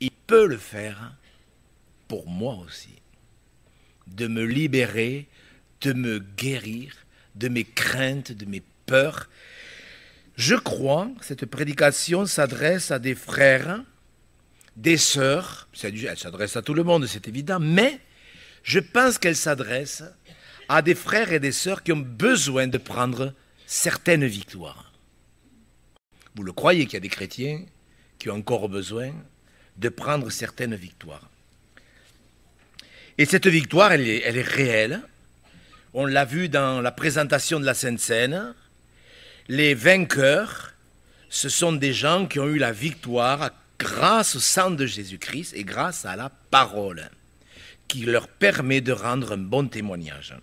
il peut le faire pour moi aussi, de me libérer, de me guérir de mes craintes, de mes peurs. Je crois que cette prédication s'adresse à des frères, des sœurs, elle s'adresse à tout le monde, c'est évident, mais je pense qu'elle s'adresse à des frères et des sœurs qui ont besoin de prendre certaines victoires. Vous le croyez qu'il y a des chrétiens qui ont encore besoin de prendre certaines victoires. Et cette victoire, elle est, réelle. On l'a vu dans la présentation de la Sainte seine Les vainqueurs, ce sont des gens qui ont eu la victoire grâce au sang de Jésus-Christ et grâce à la parole qui leur permet de rendre un bon témoignage.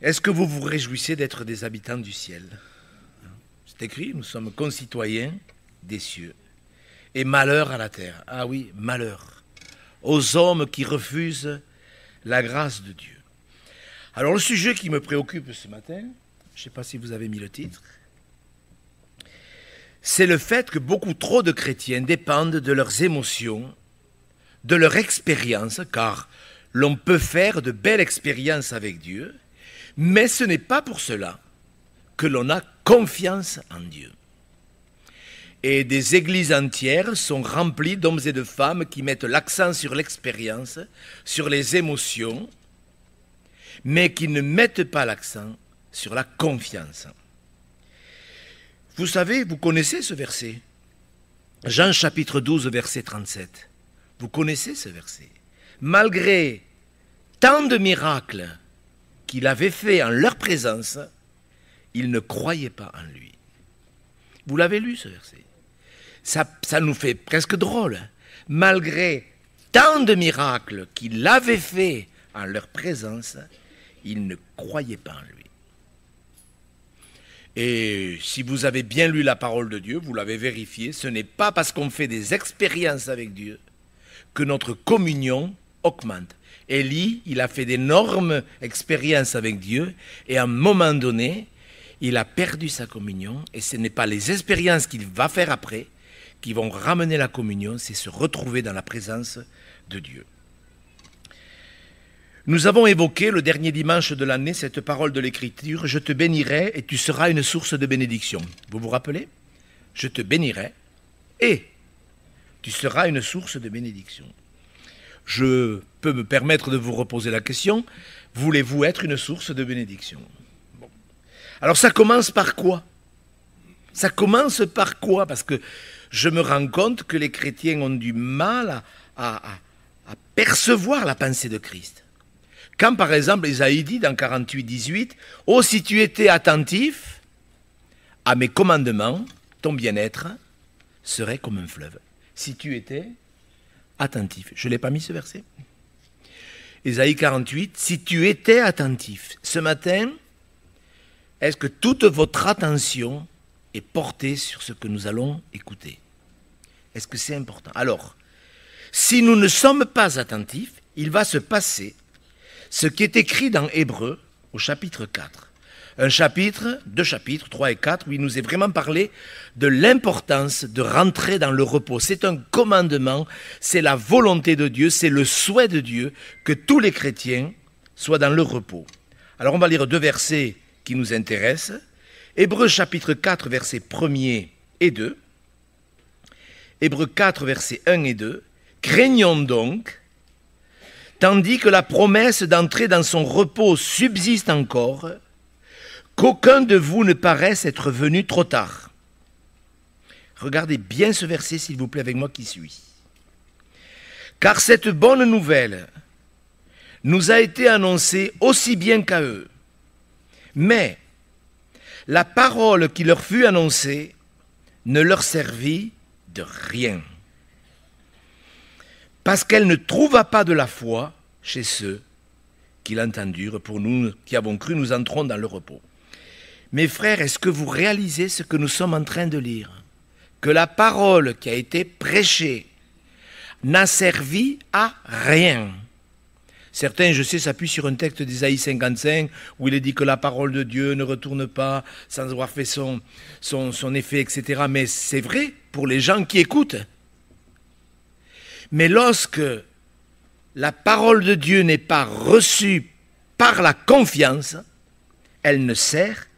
Est-ce que vous vous réjouissez d'être des habitants du ciel C'est écrit, nous sommes concitoyens des cieux. Et malheur à la terre. Ah oui, malheur aux hommes qui refusent la grâce de Dieu. Alors le sujet qui me préoccupe ce matin, je ne sais pas si vous avez mis le titre, c'est le fait que beaucoup trop de chrétiens dépendent de leurs émotions, de leur expérience, car l'on peut faire de belles expériences avec Dieu, mais ce n'est pas pour cela que l'on a confiance en Dieu et des églises entières sont remplies d'hommes et de femmes qui mettent l'accent sur l'expérience, sur les émotions, mais qui ne mettent pas l'accent sur la confiance. Vous savez, vous connaissez ce verset. Jean chapitre 12, verset 37. Vous connaissez ce verset. Malgré tant de miracles qu'il avait fait en leur présence, ils ne croyaient pas en lui. Vous l'avez lu ce verset ça, nous fait presque drôle. Malgré tant de miracles qu'il avait fait en leur présence, ils ne croyaient pas en lui. Et si vous avez bien lu la parole de Dieu, vous l'avez vérifié, ce n'est pas parce qu'on fait des expériences avec Dieu que notre communion augmente. Élie, il a fait d'énormes expériences avec Dieu et à un moment donné, il a perdu sa communion et ce n'est pas les expériences qu'il va faire après qui vont ramener la communion, c'est se retrouver dans la présence de Dieu. Nous avons évoqué le dernier dimanche de l'année cette parole de l'Écriture, Je te bénirai et tu seras une source de bénédiction. Vous vous rappelez Je te bénirai et tu seras une source de bénédiction. Je peux me permettre de vous reposer la question, voulez-vous être une source de bénédiction Alors ça commence par quoi Ça commence par quoi Parce que je me rends compte que les chrétiens ont du mal à, percevoir la pensée de Christ. Quand par exemple Isaïe dit dans 48, 18, Oh si tu étais attentif à mes commandements, ton bien-être serait comme un fleuve. Si tu étais attentif. Je ne l'ai pas mis ce verset. isaïe 48, si tu étais attentif. Ce matin, est-ce que toute votre attention est portée sur ce que nous allons écouter est-ce que c'est important Alors, si nous ne sommes pas attentifs, il va se passer ce qui est écrit dans Hébreu au chapitre 4. Un chapitre, deux chapitres, 3 et 4, où il nous est vraiment parlé de l'importance de rentrer dans le repos. C'est un commandement, c'est la volonté de Dieu, c'est le souhait de Dieu que tous les chrétiens soient dans le repos. Alors on va lire deux versets qui nous intéressent. Hébreu chapitre 4, versets 1 et 2. Hébreux 4, versets 1 et 2, Craignons donc, tandis que la promesse d'entrer dans son repos subsiste encore, qu'aucun de vous ne paraisse être venu trop tard. Regardez bien ce verset, s'il vous plaît, avec moi qui suis. « Car cette bonne nouvelle nous a été annoncée aussi bien qu'à eux. Mais la parole qui leur fut annoncée ne leur servit rien. Parce qu'elle ne trouva pas de la foi chez ceux qui l'entendurent, pour nous qui avons cru, nous entrons dans le repos. Mes frères, est-ce que vous réalisez ce que nous sommes en train de lire Que la parole qui a été prêchée n'a servi à rien. Certains, je sais, s'appuient sur un texte d'Isaïe 55 où il est dit que la parole de Dieu ne retourne pas sans avoir fait son, son, son effet, etc. Mais c'est vrai, pour les gens qui écoutent. Mais lorsque la parole de Dieu n'est pas reçue par la confiance, elle ne sert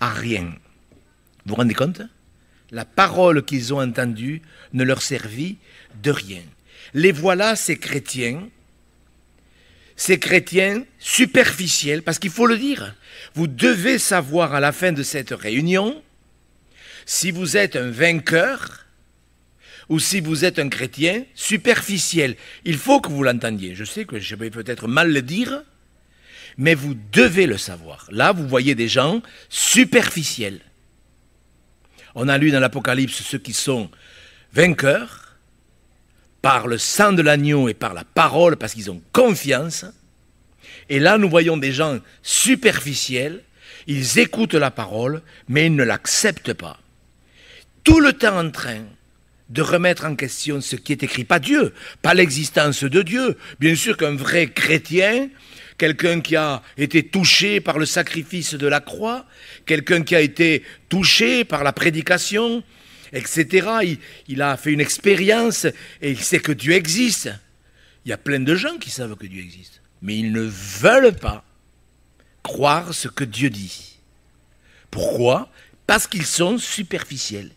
à rien. Vous vous rendez compte La parole qu'ils ont entendue ne leur servit de rien. Les voilà, ces chrétiens, ces chrétiens superficiels, parce qu'il faut le dire, vous devez savoir à la fin de cette réunion si vous êtes un vainqueur ou si vous êtes un chrétien superficiel. Il faut que vous l'entendiez. Je sais que je vais peut-être mal le dire, mais vous devez le savoir. Là, vous voyez des gens superficiels. On a lu dans l'Apocalypse ceux qui sont vainqueurs par le sang de l'agneau et par la parole, parce qu'ils ont confiance. Et là, nous voyons des gens superficiels. Ils écoutent la parole, mais ils ne l'acceptent pas. Tout le temps en train de remettre en question ce qui est écrit, pas Dieu, pas l'existence de Dieu. Bien sûr qu'un vrai chrétien, quelqu'un qui a été touché par le sacrifice de la croix, quelqu'un qui a été touché par la prédication, etc., il, il a fait une expérience et il sait que Dieu existe. Il y a plein de gens qui savent que Dieu existe, mais ils ne veulent pas croire ce que Dieu dit. Pourquoi Parce qu'ils sont superficiels.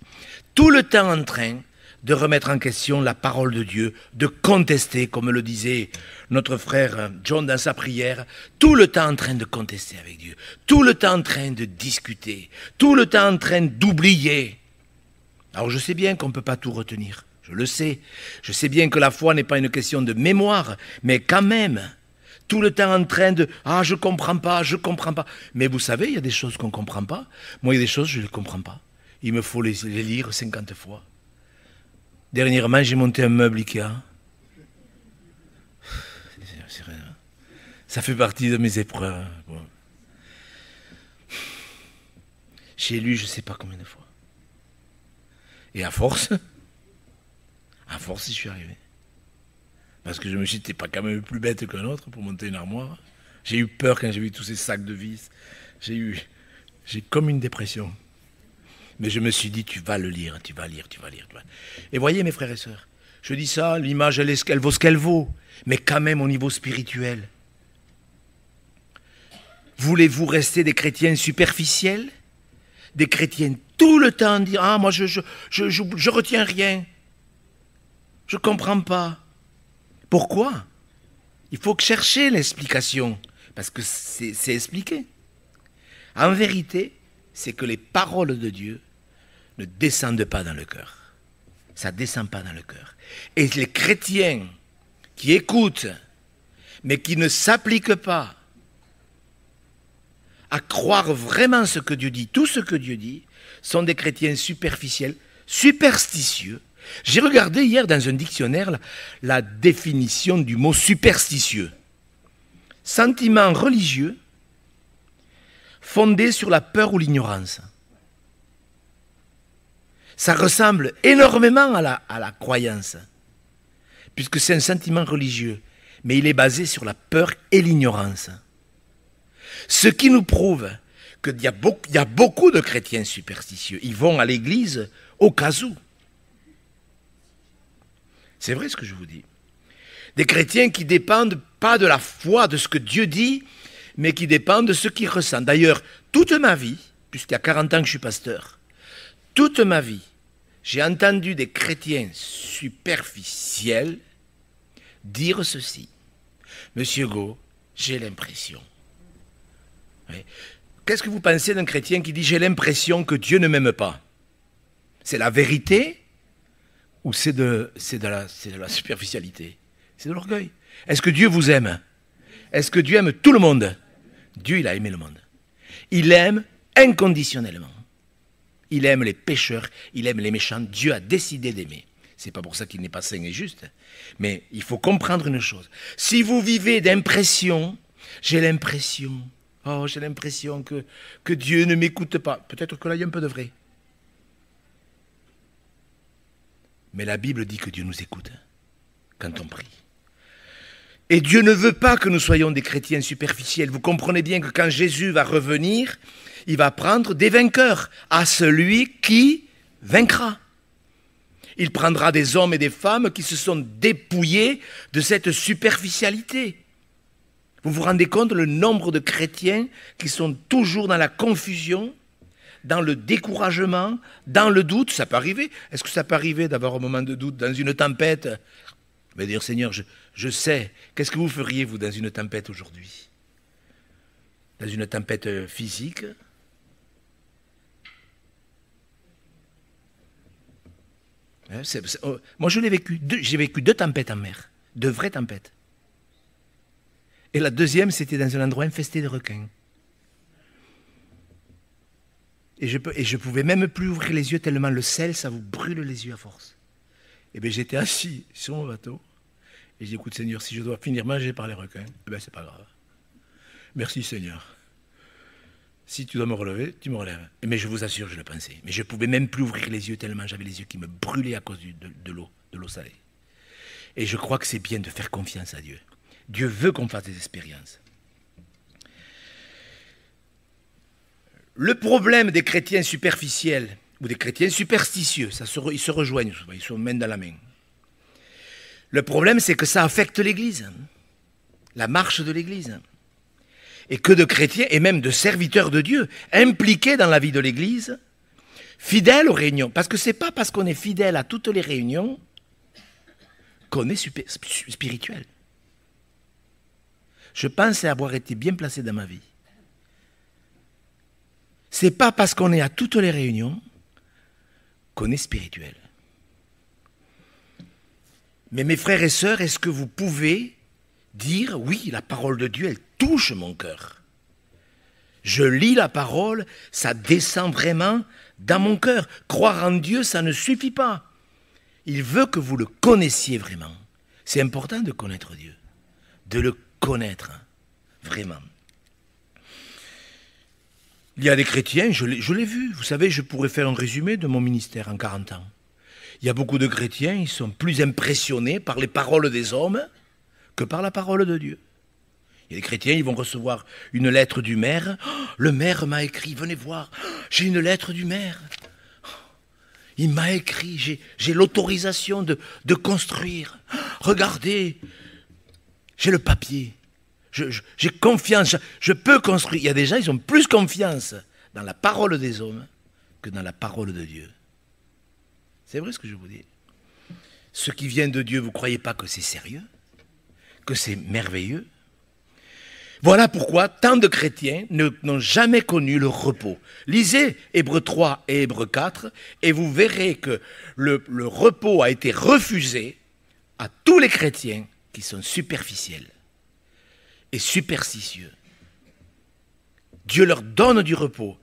Tout le temps en train de remettre en question la parole de Dieu, de contester, comme le disait notre frère John dans sa prière, tout le temps en train de contester avec Dieu, tout le temps en train de discuter, tout le temps en train d'oublier. Alors je sais bien qu'on ne peut pas tout retenir, je le sais, je sais bien que la foi n'est pas une question de mémoire, mais quand même, tout le temps en train de ⁇ Ah, je ne comprends pas, je ne comprends pas ⁇ Mais vous savez, il y a des choses qu'on ne comprend pas, moi il y a des choses, je ne comprends pas. Il me faut les, les lire 50 fois. Dernièrement, j'ai monté un meuble Ikea. Hein. Ça fait partie de mes épreuves. Hein, j'ai lu je ne sais pas combien de fois. Et à force, à force, je suis arrivé. Parce que je me suis dit, t'es pas quand même plus bête qu'un autre pour monter une armoire. J'ai eu peur quand j'ai vu tous ces sacs de vis. J'ai eu, j'ai comme une dépression. Mais je me suis dit, tu vas le lire, tu vas lire, tu vas lire. Tu Et voyez, mes frères et sœurs, je dis ça, l'image, elle, vaut ce qu'elle vaut, mais quand même au niveau spirituel. Voulez-vous rester des chrétiens superficiels Des chrétiens tout le temps dire Ah, moi, je, je, je retiens rien. Je ne comprends pas. Pourquoi Il faut chercher l'explication, parce que c'est expliqué. En vérité, c'est que les paroles de Dieu ne descendent pas dans le cœur. Ça ne descend pas dans le cœur. Et les chrétiens qui écoutent, mais qui ne s'appliquent pas à croire vraiment ce que Dieu dit, tout ce que Dieu dit, sont des chrétiens superficiels, superstitieux. J'ai regardé hier dans un dictionnaire la définition du mot superstitieux. Sentiment religieux fondé sur la peur ou l'ignorance ça ressemble énormément à la, croyance, puisque c'est un sentiment religieux, mais il est basé sur la peur et l'ignorance. Ce qui nous prouve qu'il y, a beaucoup, de chrétiens superstitieux. Ils vont à l'église au cas où. C'est vrai ce que je vous dis. Des chrétiens qui dépendent pas de la foi, de ce que Dieu dit, mais qui dépendent de ce qu'ils ressentent. D'ailleurs, toute ma vie, puisqu'il y a 40 ans que je suis pasteur, toute ma vie, j'ai entendu des chrétiens superficiels dire ceci. Monsieur Go, j'ai l'impression. Qu'est-ce que vous pensez d'un chrétien qui dit j'ai l'impression que Dieu ne m'aime pas C'est la vérité ou c'est de, de, la superficialité C'est de l'orgueil. Est-ce que Dieu vous aime Est-ce que Dieu aime tout le monde Dieu, il a aimé le monde. Il aime inconditionnellement. Il aime les pécheurs, il aime les méchants. Dieu a décidé d'aimer. Ce n'est pas pour ça qu'il n'est pas sain et juste. Mais il faut comprendre une chose. Si vous vivez d'impression, j'ai l'impression, oh, j'ai l'impression que, que Dieu ne m'écoute pas. Peut-être que là, il y a un peu de vrai. Mais la Bible dit que Dieu nous écoute quand on prie. Et Dieu ne veut pas que nous soyons des chrétiens superficiels. Vous comprenez bien que quand Jésus va revenir, il va prendre des vainqueurs à celui qui vaincra. Il prendra des hommes et des femmes qui se sont dépouillés de cette superficialité. Vous vous rendez compte le nombre de chrétiens qui sont toujours dans la confusion, dans le découragement, dans le doute. Ça peut arriver. Est-ce que ça peut arriver d'avoir un moment de doute dans une tempête mais dire, Seigneur, je, sais, qu'est-ce que vous feriez, vous, dans une tempête aujourd'hui Dans une tempête euh, physique hein, oh, Moi, je l'ai vécu. J'ai vécu deux tempêtes en mer, de vraies tempêtes. Et la deuxième, c'était dans un endroit infesté de requins. Et je, peux, et je pouvais même plus ouvrir les yeux tellement le sel, ça vous brûle les yeux à force. Eh bien, j'étais assis sur mon bateau et j'ai Écoute, Seigneur, si je dois finir mangé par les requins, eh bien, c'est pas grave. Merci, Seigneur. Si tu dois me relever, tu me relèves. Mais je vous assure, je le pensais. Mais je ne pouvais même plus ouvrir les yeux tellement j'avais les yeux qui me brûlaient à cause de l'eau, de l'eau salée. Et je crois que c'est bien de faire confiance à Dieu. Dieu veut qu'on fasse des expériences. Le problème des chrétiens superficiels ou des chrétiens superstitieux. Ça ils se rejoignent, ils sont main dans la main. Le problème, c'est que ça affecte l'Église, hein. la marche de l'Église. Et que de chrétiens, et même de serviteurs de Dieu, impliqués dans la vie de l'Église, fidèles aux réunions. Parce que ce n'est pas parce qu'on est fidèle à toutes les réunions qu'on est spirituel. Je pense avoir été bien placé dans ma vie. C'est pas parce qu'on est à toutes les réunions spirituel. Mais mes frères et sœurs, est-ce que vous pouvez dire, oui, la parole de Dieu, elle touche mon cœur Je lis la parole, ça descend vraiment dans mon cœur. Croire en Dieu, ça ne suffit pas. Il veut que vous le connaissiez vraiment. C'est important de connaître Dieu, de le connaître vraiment. Il y a des chrétiens, je l'ai vu, vous savez, je pourrais faire un résumé de mon ministère en 40 ans. Il y a beaucoup de chrétiens, ils sont plus impressionnés par les paroles des hommes que par la parole de Dieu. Il y a des chrétiens, ils vont recevoir une lettre du maire. Oh, le maire m'a écrit, venez voir, j'ai une lettre du maire. Oh, il m'a écrit, j'ai l'autorisation de, de construire. regardez, j'ai le papier j'ai confiance, je peux construire. Il y a des gens, ils ont plus confiance dans la parole des hommes que dans la parole de Dieu. C'est vrai ce que je vous dis. Ce qui vient de Dieu, vous ne croyez pas que c'est sérieux, que c'est merveilleux voilà pourquoi tant de chrétiens n'ont jamais connu le repos. Lisez Hébreux 3 et Hébreux 4 et vous verrez que le, le repos a été refusé à tous les chrétiens qui sont superficiels et superstitieux. Dieu leur donne du repos.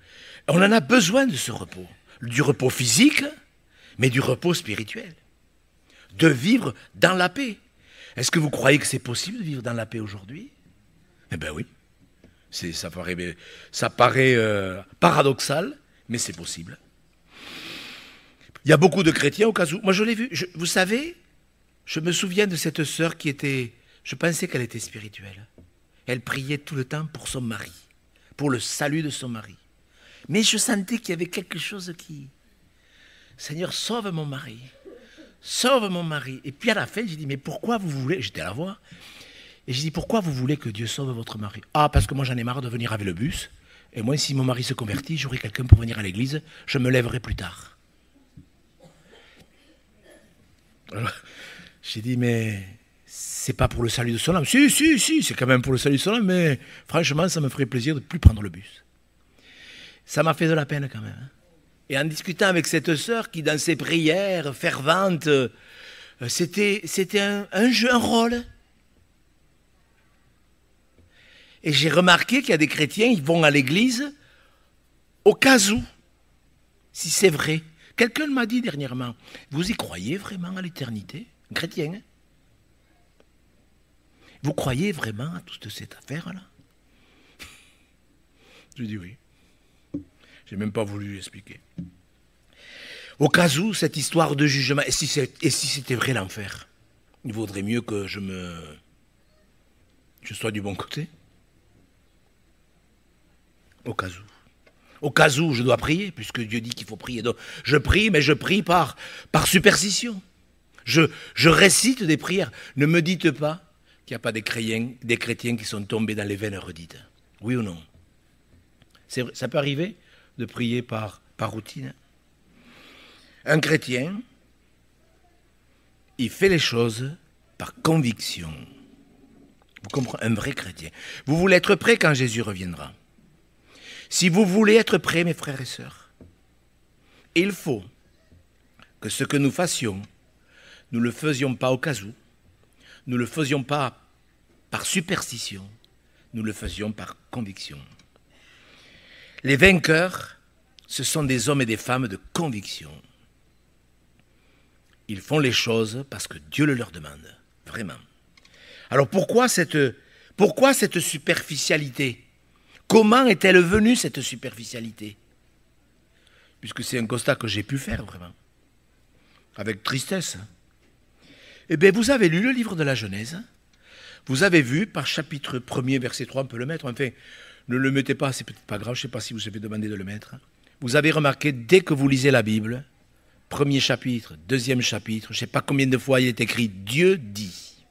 On en a besoin de ce repos, du repos physique, mais du repos spirituel, de vivre dans la paix. Est-ce que vous croyez que c'est possible de vivre dans la paix aujourd'hui Eh bien oui, ça paraît, ça paraît euh, paradoxal, mais c'est possible. Il y a beaucoup de chrétiens au cas où. Moi, je l'ai vu. vous savez, je me souviens de cette sœur qui était. Je pensais qu'elle était spirituelle. Elle priait tout le temps pour son mari, pour le salut de son mari. Mais je sentais qu'il y avait quelque chose qui... Seigneur, sauve mon mari. Sauve mon mari. Et puis à la fin, j'ai dit, mais pourquoi vous voulez... J'étais à la voix. Et j'ai dit, pourquoi vous voulez que Dieu sauve votre mari Ah, parce que moi j'en ai marre de venir avec le bus. Et moi, si mon mari se convertit, j'aurai quelqu'un pour venir à l'église. Je me lèverai plus tard. J'ai dit, mais c'est pas pour le salut de son Si, si, si, c'est quand même pour le salut de son mais franchement, ça me ferait plaisir de plus prendre le bus. Ça m'a fait de la peine quand même. Hein. Et en discutant avec cette sœur qui, dans ses prières ferventes, euh, c'était, c'était un, jeu, un rôle. Et j'ai remarqué qu'il y a des chrétiens, ils vont à l'église au cas où, si c'est vrai. Quelqu'un m'a dit dernièrement, vous y croyez vraiment à l'éternité chrétien, hein vous croyez vraiment à toute cette affaire-là Je dis oui. J'ai même pas voulu expliquer. Au cas où cette histoire de jugement, et si c'était vrai l'enfer, il vaudrait mieux que je me, je sois du bon côté. Au cas où. Au cas où je dois prier, puisque Dieu dit qu'il faut prier. je prie, mais je prie par, superstition. je récite des prières. Ne me dites pas, qu'il n'y a pas des chrétiens, qui sont tombés dans les veines redites Oui ou non Ça peut arriver de prier par, par routine. Un chrétien, il fait les choses par conviction. Vous comprenez Un vrai chrétien. Vous voulez être prêt quand Jésus reviendra. Si vous voulez être prêt, mes frères et sœurs, il faut que ce que nous fassions, nous ne le faisions pas au cas où, nous ne le faisions pas par superstition, nous le faisions par conviction. Les vainqueurs, ce sont des hommes et des femmes de conviction. Ils font les choses parce que Dieu le leur demande, vraiment. Alors pourquoi cette, pourquoi cette superficialité Comment est-elle venue cette superficialité Puisque c'est un constat que j'ai pu faire vraiment, avec tristesse. Hein. Eh bien, vous avez lu le livre de la Genèse. Vous avez vu par chapitre 1 verset 3, on peut le mettre. Enfin, ne le mettez pas, c'est peut-être pas grave, je ne sais pas si vous avez demandé de le mettre. Vous avez remarqué, dès que vous lisez la Bible, premier chapitre, deuxième chapitre, je ne sais pas combien de fois il est écrit Dieu dit.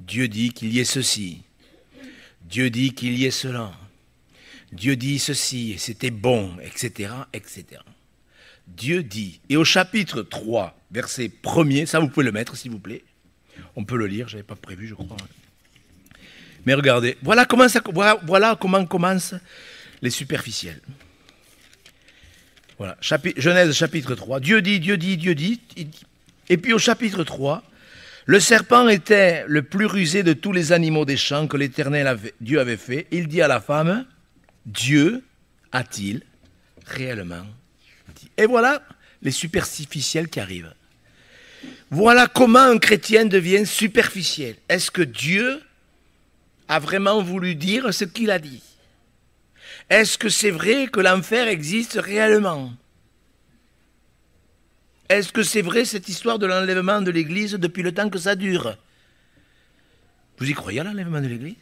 Dieu dit qu'il y ait ceci. Dieu dit qu'il y ait cela. Dieu dit ceci, et c'était bon, etc., etc. Dieu dit, et au chapitre 3, verset 1er, ça vous pouvez le mettre s'il vous plaît, on peut le lire, je n'avais pas prévu je crois. Mais regardez, voilà comment, ça, voilà, comment commencent les superficiels. Voilà, chapitre, Genèse chapitre 3, Dieu dit, Dieu dit, Dieu dit, et puis au chapitre 3, le serpent était le plus rusé de tous les animaux des champs que l'Éternel Dieu avait fait. Il dit à la femme, Dieu a-t-il réellement et voilà les superficiels qui arrivent. Voilà comment un chrétien devient superficiel. Est-ce que Dieu a vraiment voulu dire ce qu'il a dit Est-ce que c'est vrai que l'enfer existe réellement Est-ce que c'est vrai cette histoire de l'enlèvement de l'Église depuis le temps que ça dure Vous y croyez à l'enlèvement de l'Église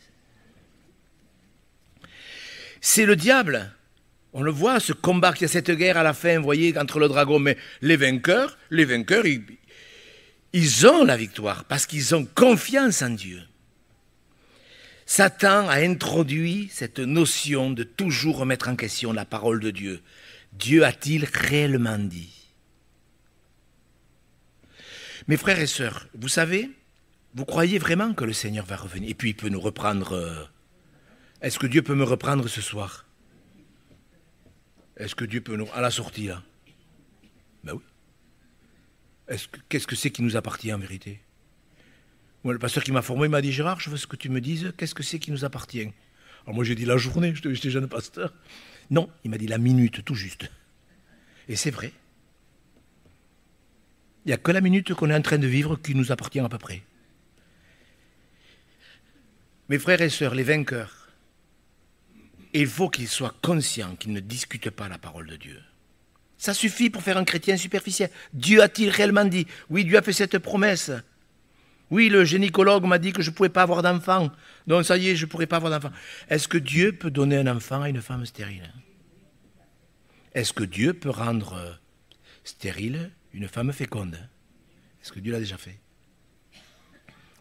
C'est le diable on le voit, ce combat, cette guerre à la fin, vous voyez, entre le dragon. Mais les vainqueurs, les vainqueurs, ils, ils ont la victoire parce qu'ils ont confiance en Dieu. Satan a introduit cette notion de toujours remettre en question la parole de Dieu. Dieu a-t-il réellement dit Mes frères et sœurs, vous savez, vous croyez vraiment que le Seigneur va revenir Et puis il peut nous reprendre. Euh, est-ce que Dieu peut me reprendre ce soir est-ce que Dieu peut nous... À la sortie, là Ben oui. Qu'est-ce que c'est qui nous appartient en vérité Moi, Le pasteur qui m'a formé m'a dit, Gérard, je veux ce que tu me dises, qu'est-ce que c'est qui nous appartient Alors moi j'ai dit la journée, j'étais jeune pasteur. Non, il m'a dit la minute, tout juste. Et c'est vrai. Il n'y a que la minute qu'on est en train de vivre qui nous appartient à peu près. Mes frères et sœurs, les vainqueurs, il faut qu'il soit conscient, qu'il ne discute pas la parole de Dieu. Ça suffit pour faire un chrétien superficiel. Dieu a-t-il réellement dit Oui, Dieu a fait cette promesse. Oui, le gynécologue m'a dit que je ne pouvais pas avoir d'enfant. Donc ça y est, je ne pourrais pas avoir d'enfant. Est-ce que Dieu peut donner un enfant à une femme stérile Est-ce que Dieu peut rendre stérile une femme féconde Est-ce que Dieu l'a déjà fait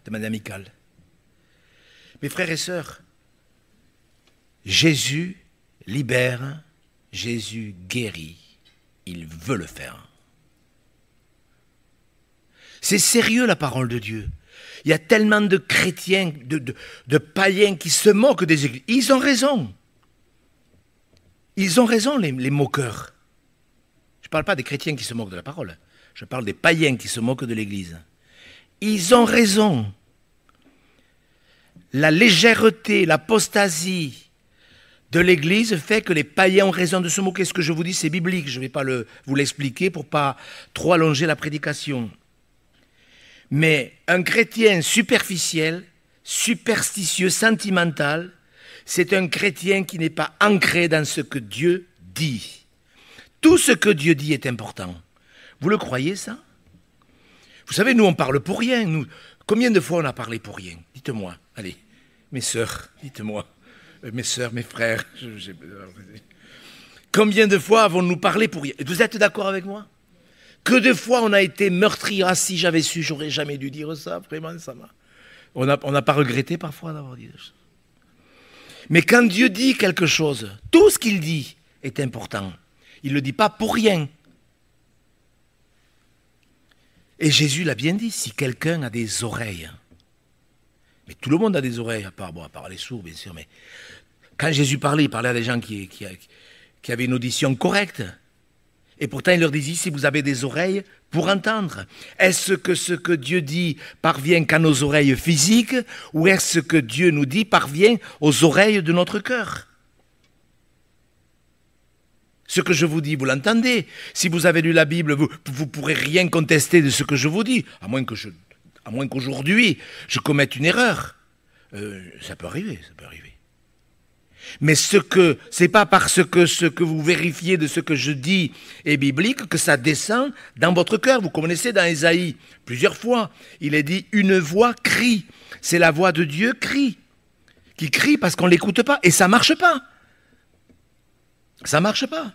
De manière amicale. Mes frères et sœurs, Jésus libère, Jésus guérit, il veut le faire. C'est sérieux la parole de Dieu. Il y a tellement de chrétiens, de, païens qui se moquent des églises. Ils ont raison. Ils ont raison, les, les moqueurs. Je ne parle pas des chrétiens qui se moquent de la parole. Je parle des païens qui se moquent de l'Église. Ils ont raison. La légèreté, l'apostasie, de l'Église fait que les païens ont raison de mot. quest Ce que je vous dis, c'est biblique. Je ne vais pas vous l'expliquer pour pas trop allonger la prédication. Mais un chrétien superficiel, superstitieux, sentimental, c'est un chrétien qui n'est pas ancré dans ce que Dieu dit. Tout ce que Dieu dit est important. Vous le croyez ça Vous savez, nous on parle pour rien. Nous, combien de fois on a parlé pour rien Dites-moi. Allez, mes sœurs, dites-moi. Euh, mes sœurs, mes frères. Euh, combien de fois avons-nous parlé pour rien Vous êtes d'accord avec moi Que de fois on a été meurtri Ah, si j'avais su, j'aurais jamais dû dire ça. Vraiment, ça On n'a pas regretté parfois d'avoir dit ça. Mais quand Dieu dit quelque chose, tout ce qu'il dit est important. Il ne le dit pas pour rien. Et Jésus l'a bien dit, si quelqu'un a des oreilles, mais tout le monde a des oreilles, à à part les sourds, bien sûr, mais quand Jésus parlait, il parlait à des gens qui, avaient une audition correcte. Et pourtant, il leur disait, si vous avez des oreilles pour entendre, est-ce que ce que Dieu dit parvient qu'à nos oreilles physiques ou est-ce que Dieu nous dit parvient aux oreilles de notre cœur Ce que je vous dis, vous l'entendez. Si vous avez lu la Bible, vous ne pourrez rien contester de ce que je vous dis, à moins qu'aujourd'hui je commette une erreur. Euh, ça peut arriver, ça peut arriver. Mais ce que, c'est pas parce que ce que vous vérifiez de ce que je dis est biblique que ça descend dans votre cœur. Vous connaissez dans Ésaïe plusieurs fois, il est dit une voix crie. C'est la voix de Dieu crie, qui crie parce qu'on l'écoute pas et ça marche pas. Ça marche pas.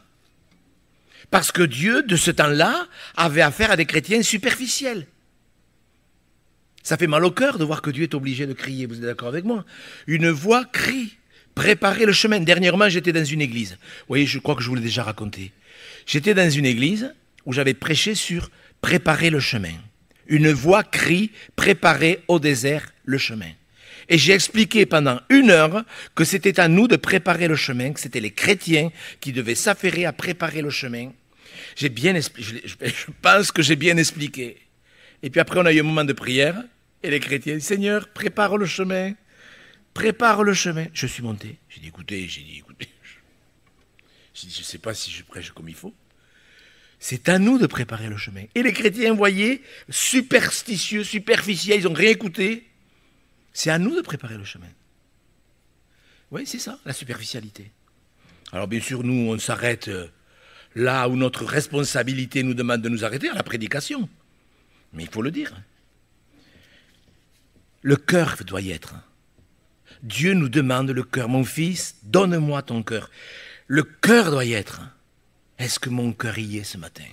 Parce que Dieu, de ce temps-là, avait affaire à des chrétiens superficiels. Ça fait mal au cœur de voir que Dieu est obligé de crier, vous êtes d'accord avec moi Une voix crie préparer le chemin. Dernièrement, j'étais dans une église. Vous voyez, je crois que je vous l'ai déjà raconté. J'étais dans une église où j'avais prêché sur préparer le chemin. Une voix crie préparer au désert le chemin. Et j'ai expliqué pendant une heure que c'était à nous de préparer le chemin, que c'était les chrétiens qui devaient s'affairer à préparer le chemin. J'ai bien expliqué, je pense que j'ai bien expliqué. Et puis après, on a eu un moment de prière, et les chrétiens, Seigneur, prépare le chemin prépare le chemin. Je suis monté. J'ai dit, écoutez, j'ai dit, écoutez. J'ai dit, je ne sais pas si je prêche comme il faut. C'est à nous de préparer le chemin. Et les chrétiens, vous voyez, superstitieux, superficiels, ils n'ont rien écouté. C'est à nous de préparer le chemin. Oui, c'est ça, la superficialité. Alors bien sûr, nous, on s'arrête euh, là où notre responsabilité nous demande de nous arrêter, à la prédication. Mais il faut le dire. Le cœur doit y être. Dieu nous demande le cœur. Mon fils, donne-moi ton cœur. Le cœur doit y être. Est-ce que mon cœur y est ce matin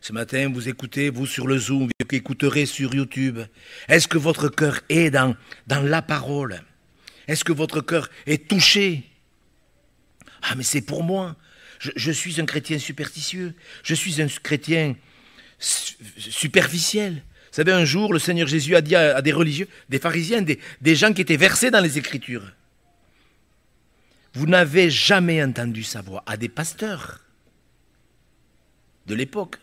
Ce matin, vous écoutez, vous sur le Zoom, vous écouterez sur YouTube. Est-ce que votre cœur est dans, dans la parole Est-ce que votre cœur est touché Ah, mais c'est pour moi. Je, je, suis un chrétien superstitieux. Je suis un chrétien superficiel. Vous savez, un jour, le Seigneur Jésus a dit à, des religieux, des pharisiens, des, gens qui étaient versés dans les Écritures, vous n'avez jamais entendu sa voix à des pasteurs de l'époque.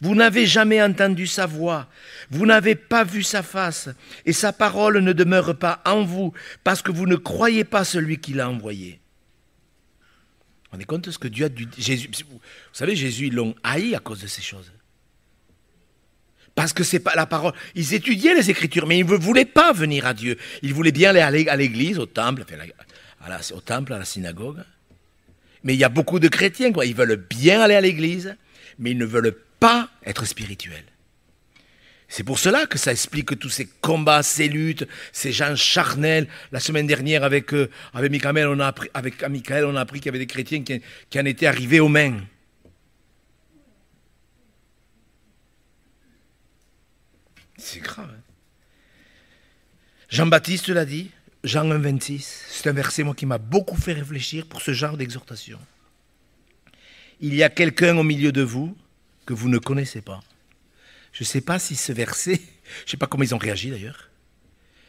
Vous n'avez jamais entendu sa voix, vous n'avez pas vu sa face, et sa parole ne demeure pas en vous, parce que vous ne croyez pas celui qui l'a envoyé. On est compte de ce que Dieu a dit. Jésus, vous savez, Jésus, ils l'ont haï à cause de ces choses parce que c'est pas la parole. Ils étudiaient les Écritures, mais ils ne voulaient pas venir à Dieu. Ils voulaient bien aller à l'église, au temple, à la, au temple, à la synagogue. Mais il y a beaucoup de chrétiens, quoi. Ils veulent bien aller à l'église, mais ils ne veulent pas être spirituels. C'est pour cela que ça explique tous ces combats, ces luttes, ces gens charnels. La semaine dernière, avec, euh, avec, Michael, on a appris, avec Michael, on a appris qu'il y avait des chrétiens qui, qui en étaient arrivés aux mains. C'est grave. Hein. Jean-Baptiste l'a dit, Jean 1, 26. C'est un verset moi, qui m'a beaucoup fait réfléchir pour ce genre d'exhortation. Il y a quelqu'un au milieu de vous que vous ne connaissez pas. Je ne sais pas si ce verset, je ne sais pas comment ils ont réagi d'ailleurs.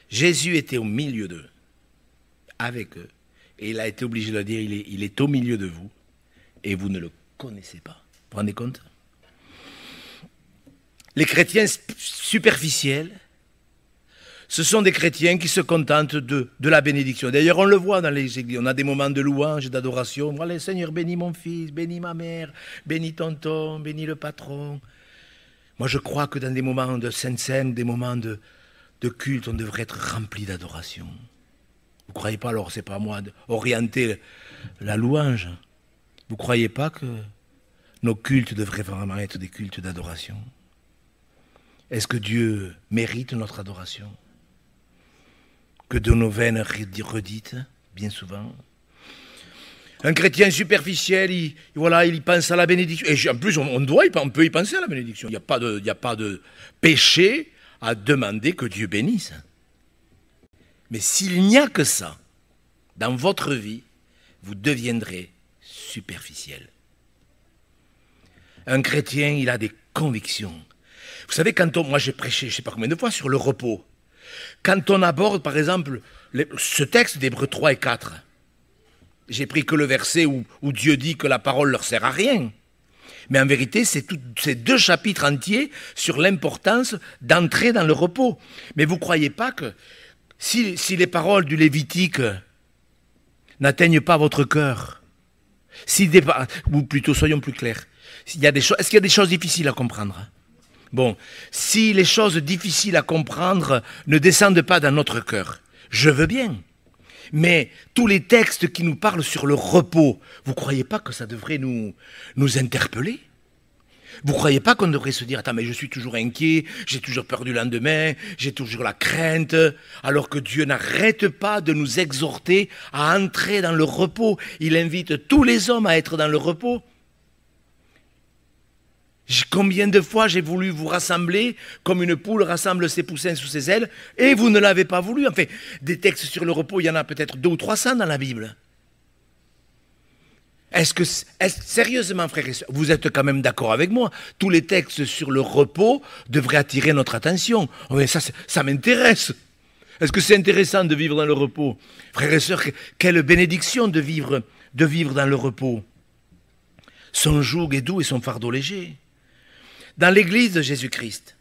Jésus était au milieu d'eux, avec eux, et il a été obligé de dire, il est, il est au milieu de vous, et vous ne le connaissez pas. Vous vous rendez compte les chrétiens superficiels, ce sont des chrétiens qui se contentent de, la bénédiction. D'ailleurs, on le voit dans les églises. On a des moments de louange, d'adoration. Voilà, Seigneur, bénis mon fils, bénis ma mère, bénis tonton, bénis le patron. Moi, je crois que dans des moments de saint scène, des moments de, de culte, on devrait être rempli d'adoration. Vous ne croyez pas, alors c'est pas moi d'orienter la louange. Vous ne croyez pas que nos cultes devraient vraiment être des cultes d'adoration est-ce que Dieu mérite notre adoration Que de nos veines redites, bien souvent. Un chrétien superficiel, il, voilà, il pense à la bénédiction. Et en plus, on, doit, on peut y penser à la bénédiction. Il n'y a, pas de, a pas de péché à demander que Dieu bénisse. Mais s'il n'y a que ça dans votre vie, vous deviendrez superficiel. Un chrétien, il a des convictions, vous savez, quand on, moi j'ai prêché, je ne sais pas combien de fois, sur le repos. Quand on aborde, par exemple, ce texte d'Hébreu 3 et 4, j'ai pris que le verset où, Dieu dit que la parole leur sert à rien. Mais en vérité, c'est ces deux chapitres entiers sur l'importance d'entrer dans le repos. Mais vous ne croyez pas que si, les paroles du Lévitique n'atteignent pas votre cœur, si ou plutôt soyons plus clairs, est-ce qu'il y a des choses difficiles à comprendre Bon, si les choses difficiles à comprendre ne descendent pas dans notre cœur, je veux bien. Mais tous les textes qui nous parlent sur le repos, vous ne croyez pas que ça devrait nous, nous interpeller vous ne croyez pas qu'on devrait se dire, attends, mais je suis toujours inquiet, j'ai toujours peur du lendemain, j'ai toujours la crainte, alors que Dieu n'arrête pas de nous exhorter à entrer dans le repos. Il invite tous les hommes à être dans le repos. Combien de fois j'ai voulu vous rassembler comme une poule rassemble ses poussins sous ses ailes et vous ne l'avez pas voulu. En fait, des textes sur le repos, il y en a peut-être deux ou trois cents dans la Bible. Est-ce que, sérieusement, frères et sœurs, vous êtes quand même d'accord avec moi Tous les textes sur le repos devraient attirer notre attention. ça, ça m'intéresse. Est-ce que c'est intéressant de vivre dans le repos Frères et sœurs, quelle bénédiction de vivre, de vivre dans le repos. Son joug est doux et son fardeau léger dans l'Église de Jésus-Christ.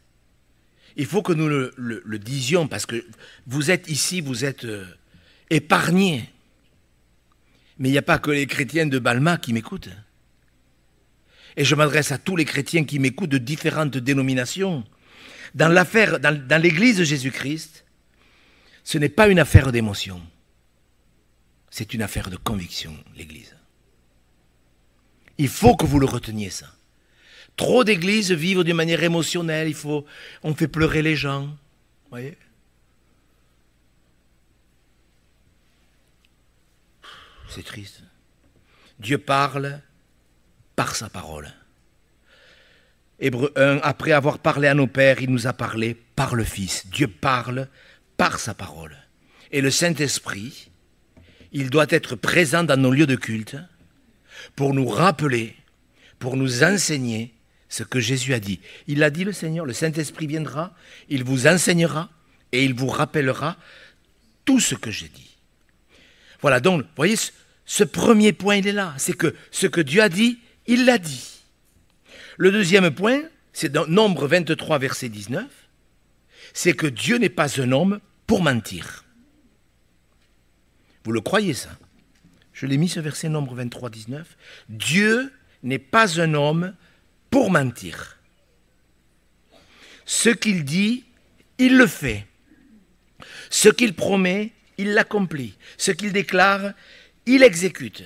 Il faut que nous le, disions parce que vous êtes ici, vous êtes euh, épargnés. Mais il n'y a pas que les chrétiens de Balma qui m'écoutent. Et je m'adresse à tous les chrétiens qui m'écoutent de différentes dénominations. Dans l'affaire, dans l'Église de Jésus-Christ, ce n'est pas une affaire d'émotion. C'est une affaire de conviction, l'Église. Il faut que vous le reteniez, ça. Trop d'églises vivent d'une manière émotionnelle, il faut, on fait pleurer les gens. voyez C'est triste. Dieu parle par sa parole. Hébreu 1, après avoir parlé à nos pères, il nous a parlé par le Fils. Dieu parle par sa parole. Et le Saint-Esprit, il doit être présent dans nos lieux de culte pour nous rappeler, pour nous enseigner ce que Jésus a dit. Il a dit le Seigneur, le Saint-Esprit viendra, il vous enseignera et il vous rappellera tout ce que j'ai dit. Voilà, donc, vous voyez, ce premier point, il est là. C'est que ce que Dieu a dit, il l'a dit. Le deuxième point, c'est dans Nombre 23, verset 19, c'est que Dieu n'est pas un homme pour mentir. Vous le croyez ça Je l'ai mis ce verset Nombre 23, 19. Dieu n'est pas un homme pour mentir. Ce qu'il dit, il le fait. Ce qu'il promet, il l'accomplit. Ce qu'il déclare, il exécute.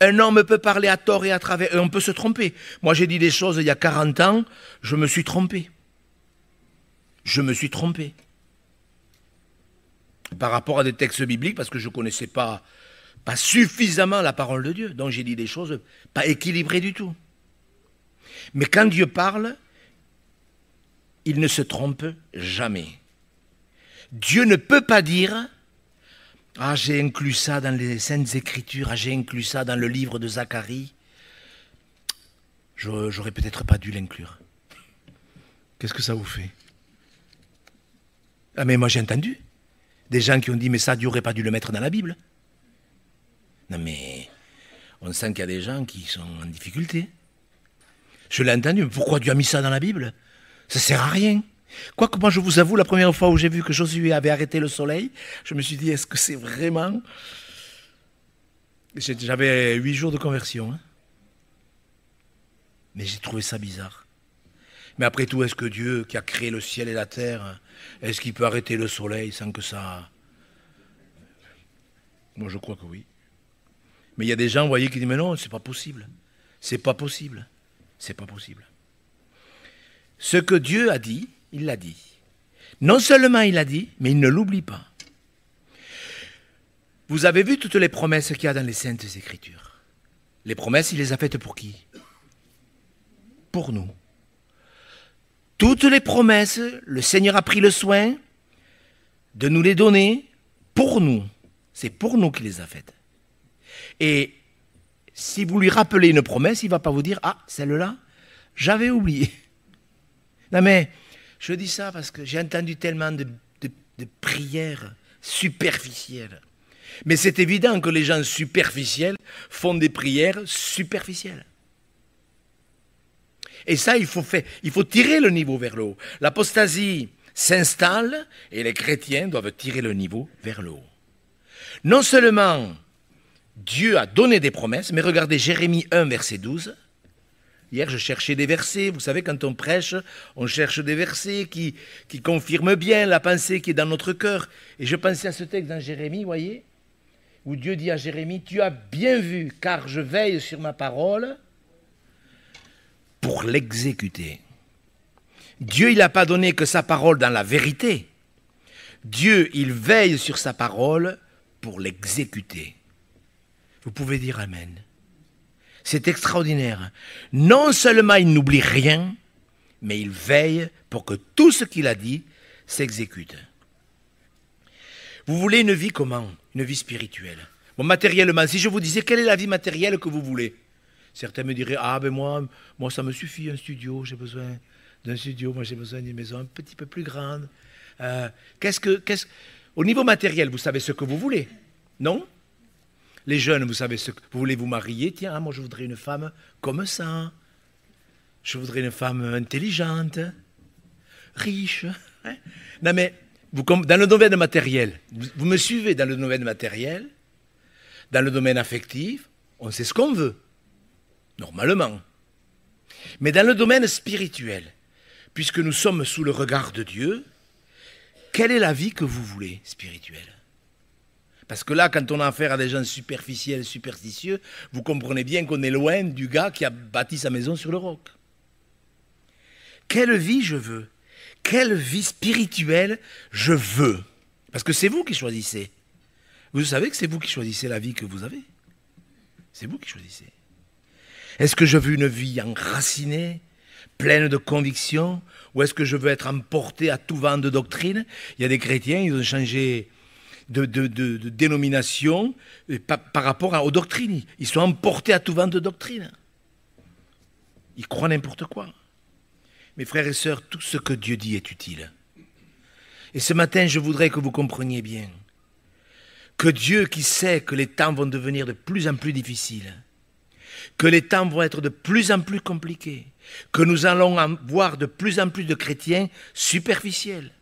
Un homme peut parler à tort et à travers, et on peut se tromper. Moi, j'ai dit des choses il y a 40 ans, je me suis trompé. Je me suis trompé. Par rapport à des textes bibliques, parce que je ne connaissais pas, pas suffisamment la parole de Dieu. Donc j'ai dit des choses pas équilibrées du tout. Mais quand Dieu parle, il ne se trompe jamais. Dieu ne peut pas dire Ah, j'ai inclus ça dans les Saintes Écritures, ah, j'ai inclus ça dans le livre de Zacharie. J'aurais peut-être pas dû l'inclure. Qu'est-ce que ça vous fait Ah, mais moi j'ai entendu des gens qui ont dit Mais ça, Dieu n'aurait pas dû le mettre dans la Bible. Non, mais on sent qu'il y a des gens qui sont en difficulté. Je l'ai entendu, mais pourquoi Dieu a mis ça dans la Bible Ça sert à rien. Quoique moi, je vous avoue, la première fois où j'ai vu que Josué avait arrêté le soleil, je me suis dit, est-ce que c'est vraiment... J'avais huit jours de conversion. Hein. mais j'ai trouvé ça bizarre. Mais après tout, est-ce que Dieu, qui a créé le ciel et la terre, est-ce qu'il peut arrêter le soleil sans que ça... Moi, je crois que oui. Mais il y a des gens, vous voyez, qui disent, mais non, c'est pas possible. C'est pas possible. C'est pas possible. Ce que Dieu a dit, il l'a dit. Non seulement il l'a dit, mais il ne l'oublie pas. Vous avez vu toutes les promesses qu'il y a dans les saintes écritures. Les promesses, il les a faites pour qui Pour nous. Toutes les promesses, le Seigneur a pris le soin de nous les donner pour nous. C'est pour nous qu'il les a faites. Et si vous lui rappelez une promesse, il ne va pas vous dire Ah, celle-là, j'avais oublié. Non, mais je dis ça parce que j'ai entendu tellement de, prières superficielles. Mais c'est évident que les gens superficiels font des prières superficielles. Et ça, il faut, faire, il faut tirer le niveau vers le haut. L'apostasie s'installe et les chrétiens doivent tirer le niveau vers le haut. Non seulement Dieu a donné des promesses, mais regardez Jérémie 1, verset 12. Hier, je cherchais des versets. Vous savez, quand on prêche, on cherche des versets qui, qui confirment bien la pensée qui est dans notre cœur. Et je pensais à ce texte dans Jérémie, voyez, où Dieu dit à Jérémie, tu as bien vu, car je veille sur ma parole pour l'exécuter. Dieu, il n'a pas donné que sa parole dans la vérité. Dieu, il veille sur sa parole pour l'exécuter. Vous pouvez dire Amen. C'est extraordinaire. Non seulement il n'oublie rien, mais il veille pour que tout ce qu'il a dit s'exécute. Vous voulez une vie comment Une vie spirituelle. Bon, matériellement, si je vous disais quelle est la vie matérielle que vous voulez, certains me diraient Ah, ben moi, moi ça me suffit, un studio, j'ai besoin d'un studio, moi j'ai besoin d'une maison un petit peu plus grande. Euh, qu'est-ce que, qu'est-ce... Au niveau matériel, vous savez ce que vous voulez, non les jeunes, vous savez ce que vous voulez vous marier Tiens, moi je voudrais une femme comme ça. Je voudrais une femme intelligente, riche. Hein? non mais dans le domaine matériel, vous me suivez dans le domaine matériel, dans le domaine affectif, on sait ce qu'on veut, normalement. Mais dans le domaine spirituel, puisque nous sommes sous le regard de Dieu, quelle est la vie que vous voulez spirituelle parce que là, quand on a affaire à des gens superficiels, superstitieux, vous comprenez bien qu'on est loin du gars qui a bâti sa maison sur le roc. Quelle vie je veux Quelle vie spirituelle je veux Parce que c'est vous qui choisissez. Vous savez que c'est vous qui choisissez la vie que vous avez. C'est vous qui choisissez. Est-ce que je veux une vie enracinée, pleine de convictions, ou est-ce que je veux être emporté à tout vent de doctrine Il y a des chrétiens, ils ont changé de, dénomination euh, par, rapport aux doctrines. Ils sont emportés à tout vent de doctrine. Ils croient n'importe quoi. Mes frères et sœurs, tout ce que Dieu dit est utile. Et ce matin, je voudrais que vous compreniez bien que Dieu qui sait que les temps vont devenir de plus en plus difficiles, que les temps vont être de plus en plus compliqués, que nous allons voir de plus en plus de chrétiens superficiels,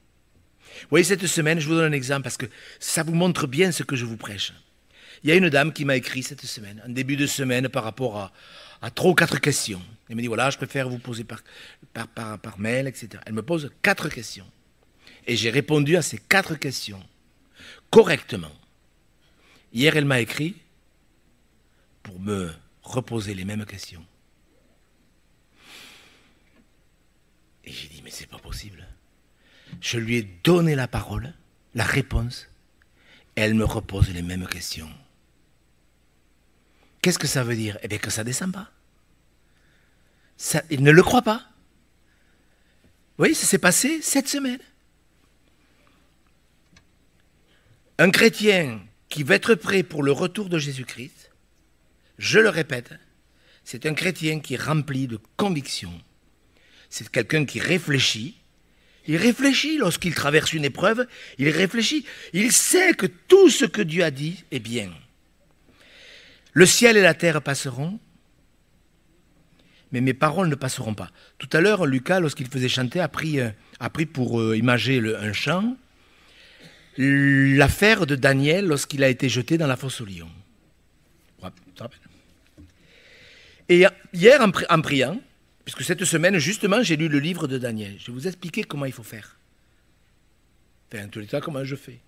cette semaine, je vous donne un exemple parce que ça vous montre bien ce que je vous prêche. Il y a une dame qui m'a écrit cette semaine, en début de semaine, par rapport à, à trois ou quatre questions. Elle me dit, voilà, je préfère vous poser par, par, par mail, etc. Elle me pose quatre questions. Et j'ai répondu à ces quatre questions correctement. Hier, elle m'a écrit pour me reposer les mêmes questions. Et j'ai dit, mais c'est pas possible je lui ai donné la parole, la réponse, elle me repose les mêmes questions. Qu'est-ce que ça veut dire Eh bien que ça ne descend pas. Ça, il ne le croit pas. Vous voyez, ça s'est passé cette semaine. Un chrétien qui va être prêt pour le retour de Jésus-Christ, je le répète, c'est un chrétien qui est rempli de conviction. C'est quelqu'un qui réfléchit, il réfléchit lorsqu'il traverse une épreuve, il réfléchit, il sait que tout ce que Dieu a dit est bien. Le ciel et la terre passeront, mais mes paroles ne passeront pas. Tout à l'heure, Lucas, lorsqu'il faisait chanter, a pris, euh, a pris pour euh, imager un chant l'affaire de Daniel lorsqu'il a été jeté dans la fosse aux lions. Et hier, en, priant, Puisque cette semaine, justement, j'ai lu le livre de Daniel. Je vais vous expliquer comment il faut faire. Enfin, en tous les comment je fais.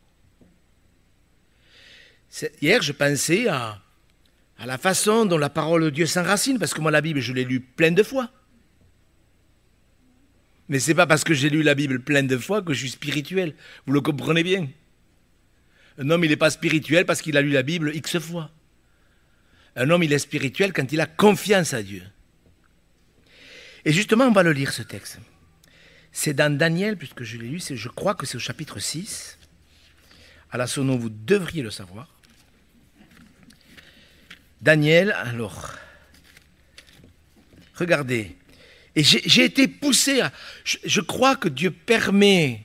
Hier, je pensais à, à la façon dont la parole de Dieu s'enracine, parce que moi, la Bible, je l'ai lue plein de fois. Mais ce n'est pas parce que j'ai lu la Bible plein de fois que je suis spirituel. Vous le comprenez bien. Un homme, il n'est pas spirituel parce qu'il a lu la Bible X fois. Un homme, il est spirituel quand il a confiance à Dieu. Et justement, on va le lire ce texte. C'est dans Daniel, puisque je l'ai lu, je crois que c'est au chapitre 6. À la nom, vous devriez le savoir. Daniel, alors, regardez. Et j'ai été poussé à. Je, je, crois que Dieu permet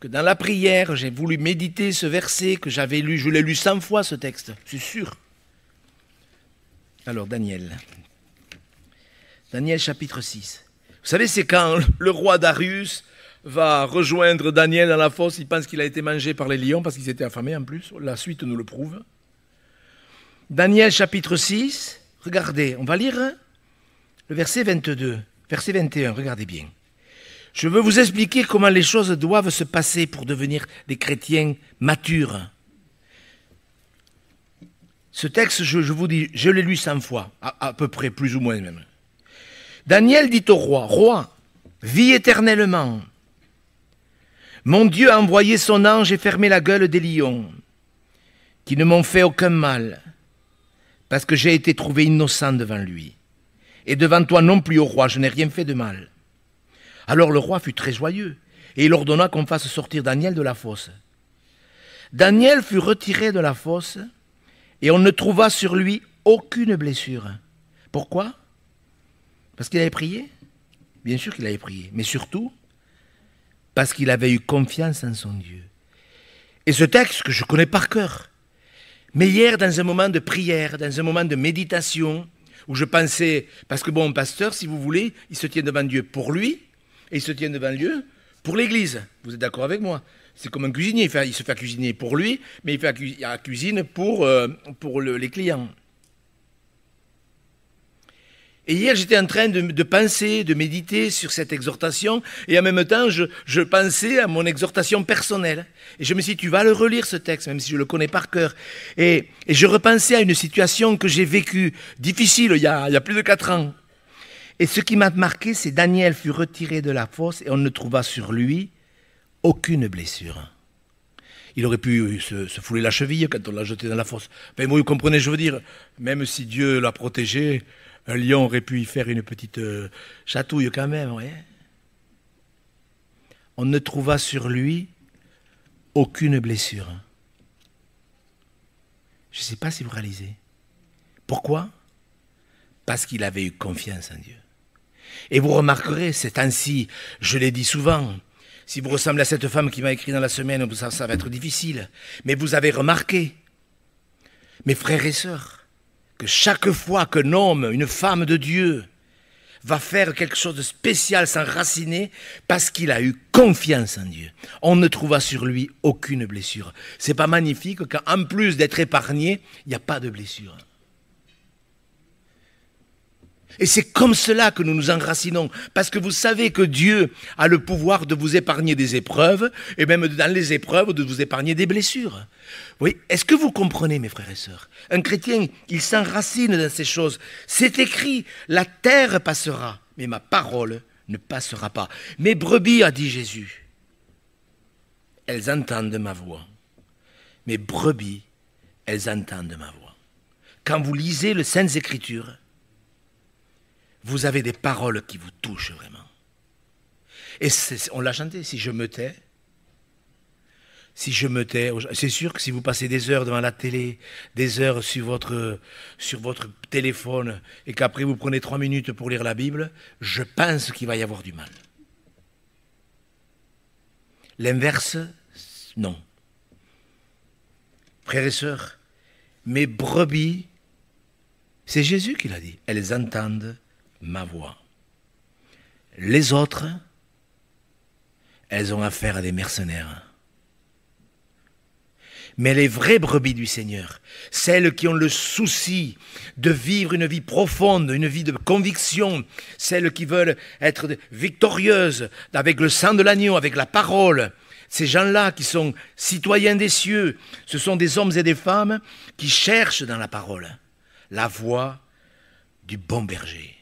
que dans la prière, j'ai voulu méditer ce verset que j'avais lu. Je l'ai lu 100 fois ce texte, c'est sûr. Alors, Daniel, Daniel chapitre 6. Vous savez, c'est quand le roi Darius va rejoindre Daniel dans la fosse, il pense qu'il a été mangé par les lions parce qu'ils étaient affamés en plus, la suite nous le prouve. Daniel chapitre 6, regardez, on va lire hein, le verset 22, verset 21, regardez bien. Je veux vous expliquer comment les choses doivent se passer pour devenir des chrétiens matures. Ce texte, je, vous dis, je l'ai lu 100 fois, à peu près, plus ou moins même. Daniel dit au roi, Roi, vis éternellement. Mon Dieu a envoyé son ange et fermé la gueule des lions, qui ne m'ont fait aucun mal, parce que j'ai été trouvé innocent devant lui. Et devant toi non plus, au roi, je n'ai rien fait de mal. Alors le roi fut très joyeux, et il ordonna qu'on fasse sortir Daniel de la fosse. Daniel fut retiré de la fosse, et on ne trouva sur lui aucune blessure. Pourquoi parce qu'il avait prié. Bien sûr qu'il avait prié. Mais surtout, parce qu'il avait eu confiance en son Dieu. Et ce texte que je connais par cœur. Mais hier, dans un moment de prière, dans un moment de méditation, où je pensais, parce que bon, pasteur, si vous voulez, il se tient devant Dieu pour lui, et il se tient devant Dieu pour l'Église. Vous êtes d'accord avec moi C'est comme un cuisinier, il, se fait cuisiner pour lui, mais il fait la cuisine pour, euh, pour les clients. Et hier, j'étais en train de, penser, de méditer sur cette exhortation, et en même temps, je, pensais à mon exhortation personnelle. Et je me suis dit, tu vas le relire ce texte, même si je le connais par cœur. Et, je repensais à une situation que j'ai vécue, difficile, il y, a, plus de quatre ans. Et ce qui m'a marqué, c'est Daniel fut retiré de la fosse et on ne trouva sur lui aucune blessure. Il aurait pu se, fouler la cheville quand on l'a jeté dans la fosse. Mais vous comprenez, je veux dire, même si Dieu l'a protégé, un lion aurait pu y faire une petite euh, chatouille quand même, voyez. On ne trouva sur lui aucune blessure. Je ne sais pas si vous réalisez. Pourquoi Parce qu'il avait eu confiance en Dieu. Et vous remarquerez, c'est ainsi, je l'ai dit souvent, si vous ressemblez à cette femme qui m'a écrit dans la semaine, ça va être difficile. Mais vous avez remarqué, mes frères et sœurs, que chaque fois qu'un homme, une femme de Dieu, va faire quelque chose de spécial, s'enraciner, parce qu'il a eu confiance en Dieu. On ne trouva sur lui aucune blessure. C'est pas magnifique quand, en plus d'être épargné, il n'y a pas de blessure. Et c'est comme cela que nous nous enracinons, parce que vous savez que Dieu a le pouvoir de vous épargner des épreuves, et même dans les épreuves, de vous épargner des blessures. Oui, est-ce que vous comprenez, mes frères et sœurs Un chrétien, il s'enracine dans ces choses. C'est écrit, la terre passera, mais ma parole ne passera pas. Mes brebis, a dit Jésus, elles entendent ma voix. Mes brebis, elles entendent ma voix. Quand vous lisez les Saintes Écritures, vous avez des paroles qui vous touchent vraiment. Et on l'a chanté, si je me tais, si je me tais, c'est sûr que si vous passez des heures devant la télé, des heures sur votre, sur votre téléphone, et qu'après vous prenez trois minutes pour lire la Bible, je pense qu'il va y avoir du mal. L'inverse, non. Frères et sœurs, mes brebis, c'est Jésus qui l'a dit, elles entendent ma voix. Les autres, elles ont affaire à des mercenaires. Mais les vraies brebis du Seigneur, celles qui ont le souci de vivre une vie profonde, une vie de conviction, celles qui veulent être victorieuses avec le sang de l'agneau, avec la parole, ces gens-là qui sont citoyens des cieux, ce sont des hommes et des femmes qui cherchent dans la parole la voix du bon berger.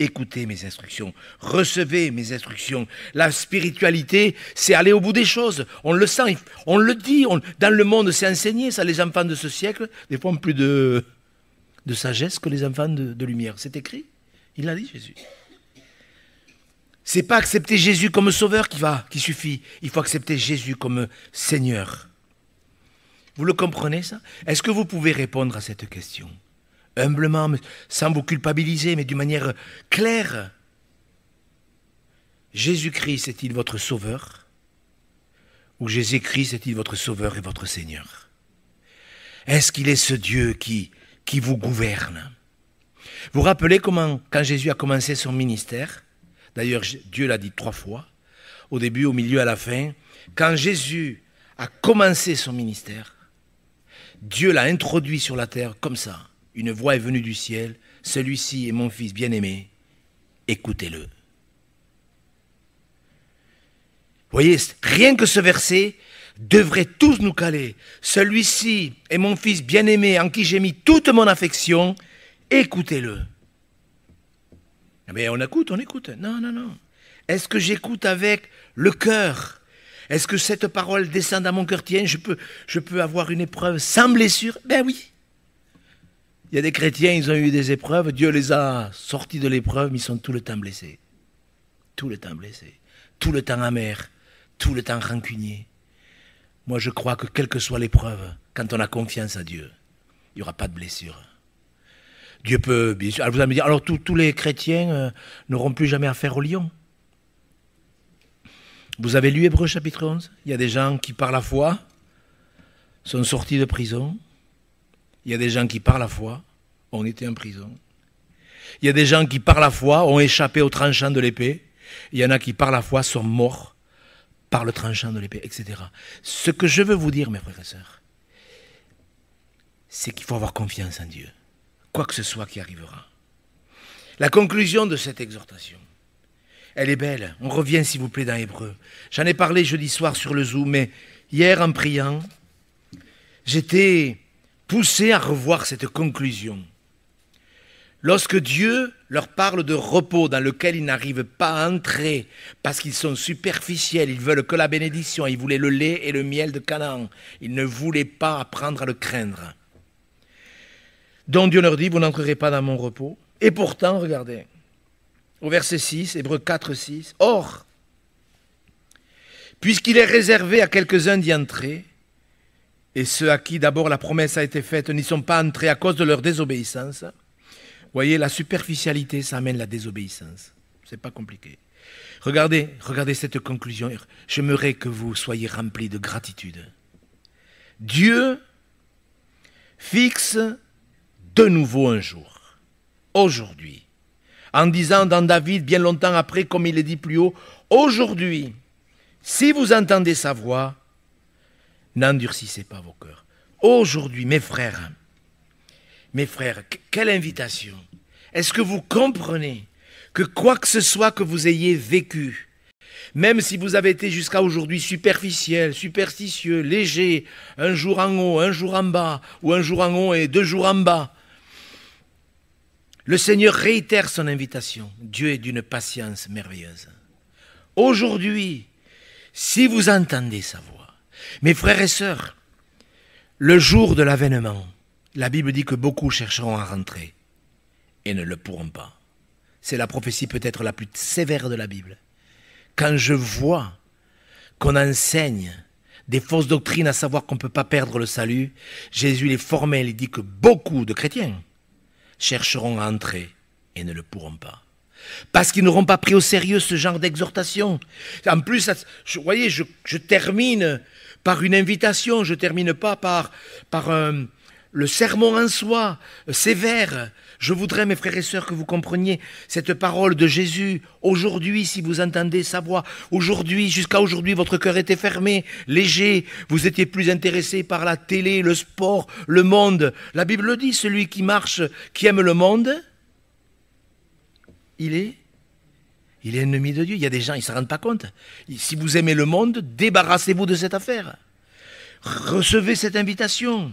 Écoutez mes instructions, recevez mes instructions. La spiritualité, c'est aller au bout des choses. On le sent, on le dit. dans le monde, c'est enseigné, ça, les enfants de ce siècle, des fois, plus de, sagesse que les enfants de, de lumière. C'est écrit. Il l'a dit, Jésus. C'est pas accepter Jésus comme sauveur qui va, qui suffit. Il faut accepter Jésus comme Seigneur. Vous le comprenez, ça Est-ce que vous pouvez répondre à cette question humblement, sans vous culpabiliser, mais d'une manière claire. Jésus-Christ est-il votre sauveur Ou Jésus-Christ est-il votre sauveur et votre Seigneur Est-ce qu'il est ce Dieu qui, qui vous gouverne Vous vous rappelez comment, quand Jésus a commencé son ministère, d'ailleurs Dieu l'a dit trois fois, au début, au milieu, à la fin, quand Jésus a commencé son ministère, Dieu l'a introduit sur la terre comme ça, une voix est venue du ciel, celui-ci est mon fils bien-aimé, écoutez-le. Vous voyez, rien que ce verset devrait tous nous caler. Celui-ci est mon fils bien-aimé en qui j'ai mis toute mon affection, écoutez-le. Mais ah ben, on écoute, on écoute. Non, non, non. Est-ce que j'écoute avec le cœur Est-ce que cette parole descend dans mon cœur Tiens, je peux, je peux avoir une épreuve sans blessure Ben oui. Il y a des chrétiens, ils ont eu des épreuves, Dieu les a sortis de l'épreuve, mais ils sont tout le temps blessés. Tout le temps blessés. Tout le temps amers. Tout le temps rancuniers. Moi, je crois que quelle que soit l'épreuve, quand on a confiance à Dieu, il n'y aura pas de blessure. Dieu peut, bien sûr. Alors vous allez me dire, alors tous les chrétiens euh, n'auront plus jamais affaire au lion. Vous avez lu Hébreu chapitre 11 Il y a des gens qui, par la foi, sont sortis de prison, il y a des gens qui, par la foi, ont été en prison. Il y a des gens qui, par la foi, ont échappé au tranchant de l'épée. Il y en a qui, par la foi, sont morts par le tranchant de l'épée, etc. Ce que je veux vous dire, mes frères c'est qu'il faut avoir confiance en Dieu, quoi que ce soit qui arrivera. La conclusion de cette exhortation, elle est belle. On revient, s'il vous plaît, dans Hébreu. J'en ai parlé jeudi soir sur le Zoom, mais hier, en priant, j'étais Poussé à revoir cette conclusion. Lorsque Dieu leur parle de repos dans lequel ils n'arrivent pas à entrer parce qu'ils sont superficiels, ils veulent que la bénédiction, ils voulaient le lait et le miel de Canaan, ils ne voulaient pas apprendre à le craindre. Donc Dieu leur dit, vous n'entrerez pas dans mon repos. Et pourtant, regardez, au verset 6, Hébreu 4, 6, Or, puisqu'il est réservé à quelques-uns d'y entrer, et ceux à qui d'abord la promesse a été faite n'y sont pas entrés à cause de leur désobéissance. Voyez, la superficialité, ça amène la désobéissance. C'est pas compliqué. Regardez, regardez cette conclusion. J'aimerais que vous soyez remplis de gratitude. Dieu fixe de nouveau un jour, aujourd'hui, en disant dans David, bien longtemps après, comme il est dit plus haut, aujourd'hui, si vous entendez sa voix, n'endurcissez pas vos cœurs. Aujourd'hui, mes frères, mes frères, quelle invitation. Est-ce que vous comprenez que quoi que ce soit que vous ayez vécu, même si vous avez été jusqu'à aujourd'hui superficiel, superstitieux, léger, un jour en haut, un jour en bas, ou un jour en haut et deux jours en bas, le Seigneur réitère son invitation. Dieu est d'une patience merveilleuse. Aujourd'hui, si vous entendez sa voix, mes frères et sœurs, le jour de l'avènement, la Bible dit que beaucoup chercheront à rentrer et ne le pourront pas. C'est la prophétie peut-être la plus sévère de la Bible. Quand je vois qu'on enseigne des fausses doctrines à savoir qu'on ne peut pas perdre le salut, Jésus les et il dit que beaucoup de chrétiens chercheront à entrer et ne le pourront pas. Parce qu'ils n'auront pas pris au sérieux ce genre d'exhortation. En plus, vous voyez, je termine par une invitation, je termine pas par, par un, euh, le sermon en soi, euh, sévère. Je voudrais, mes frères et sœurs, que vous compreniez cette parole de Jésus. Aujourd'hui, si vous entendez sa voix, aujourd'hui, jusqu'à aujourd'hui, votre cœur était fermé, léger, vous étiez plus intéressé par la télé, le sport, le monde. La Bible dit, celui qui marche, qui aime le monde, il est il est ennemi de Dieu. Il y a des gens, ils ne se rendent pas compte. Si vous aimez le monde, débarrassez-vous de cette affaire. Recevez cette invitation.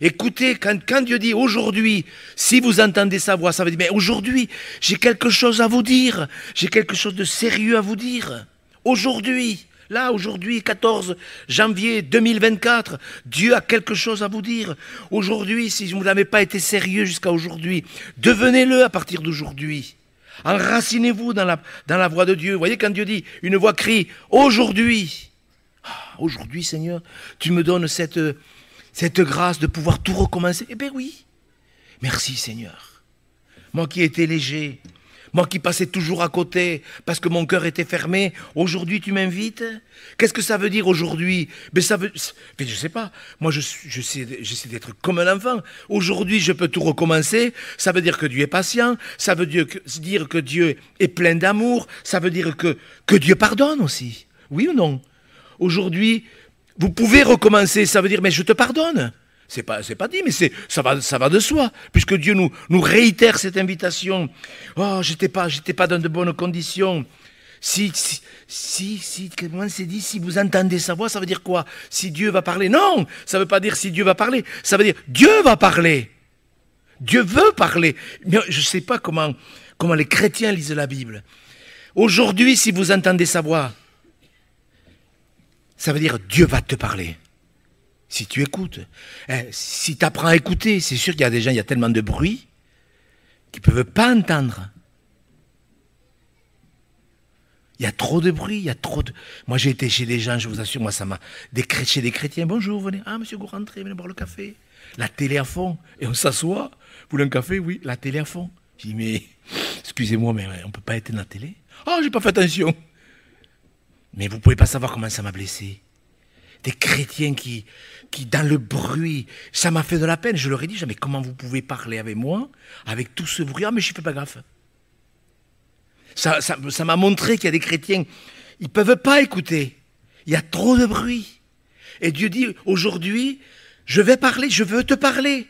Écoutez, quand, Dieu dit aujourd'hui, si vous entendez sa voix, ça veut dire, mais aujourd'hui, j'ai quelque chose à vous dire. J'ai quelque chose de sérieux à vous dire. Aujourd'hui, là, aujourd'hui, 14 janvier 2024, Dieu a quelque chose à vous dire. Aujourd'hui, si vous n'avez pas été sérieux jusqu'à aujourd'hui, devenez-le à partir d'aujourd'hui. Enracinez-vous dans la, dans la voix de Dieu. Vous voyez quand Dieu dit, une voix crie, aujourd'hui, ah, aujourd'hui Seigneur, tu me donnes cette, cette grâce de pouvoir tout recommencer. Eh bien oui, merci Seigneur. Moi qui étais léger, moi qui passais toujours à côté parce que mon cœur était fermé, aujourd'hui tu m'invites Qu'est-ce que ça veut dire aujourd'hui Mais ben, ça veut... Mais ben, je sais pas. Moi je, sais, j'essaie d'être comme un enfant. Aujourd'hui je peux tout recommencer. Ça veut dire que Dieu est patient. Ça veut dire que, dire que Dieu est plein d'amour. Ça veut dire que, que Dieu pardonne aussi. Oui ou non Aujourd'hui, vous pouvez recommencer. Ça veut dire mais je te pardonne. C'est pas, pas dit, mais ça va, ça va de soi, puisque Dieu nous, nous réitère cette invitation. Oh, j'étais pas, pas dans de bonnes conditions. Si, si, si, comment c'est dit, si vous entendez sa voix, ça veut dire quoi Si Dieu va parler Non, ça veut pas dire si Dieu va parler, ça veut dire Dieu va parler. Dieu veut parler. Mais je ne sais pas comment, comment les chrétiens lisent la Bible. Aujourd'hui, si vous entendez sa voix, ça veut dire Dieu va te parler si tu écoutes. Hein, si tu apprends à écouter, c'est sûr qu'il y a des gens, il y a tellement de bruit qu'ils ne peuvent pas entendre. Il y a trop de bruit, il y a trop de... Moi j'ai été chez des gens, je vous assure, moi ça m'a... Des... Chez des chrétiens, bonjour, venez. Ah monsieur, vous rentrez, venez boire le café. La télé à fond. Et on s'assoit. Vous voulez un café Oui, la télé à fond. Je dis, mais excusez-moi, mais on ne peut pas éteindre la télé. Ah, oh, j'ai pas fait attention. Mais vous pouvez pas savoir comment ça m'a blessé des chrétiens qui, qui, dans le bruit, ça m'a fait de la peine. Je leur ai dit, mais comment vous pouvez parler avec moi, avec tout ce bruit Ah, mais je ne fais pas gaffe. Ça m'a ça, montré qu'il y a des chrétiens, ils ne peuvent pas écouter. Il y a trop de bruit. Et Dieu dit, aujourd'hui, je vais parler, je veux te parler.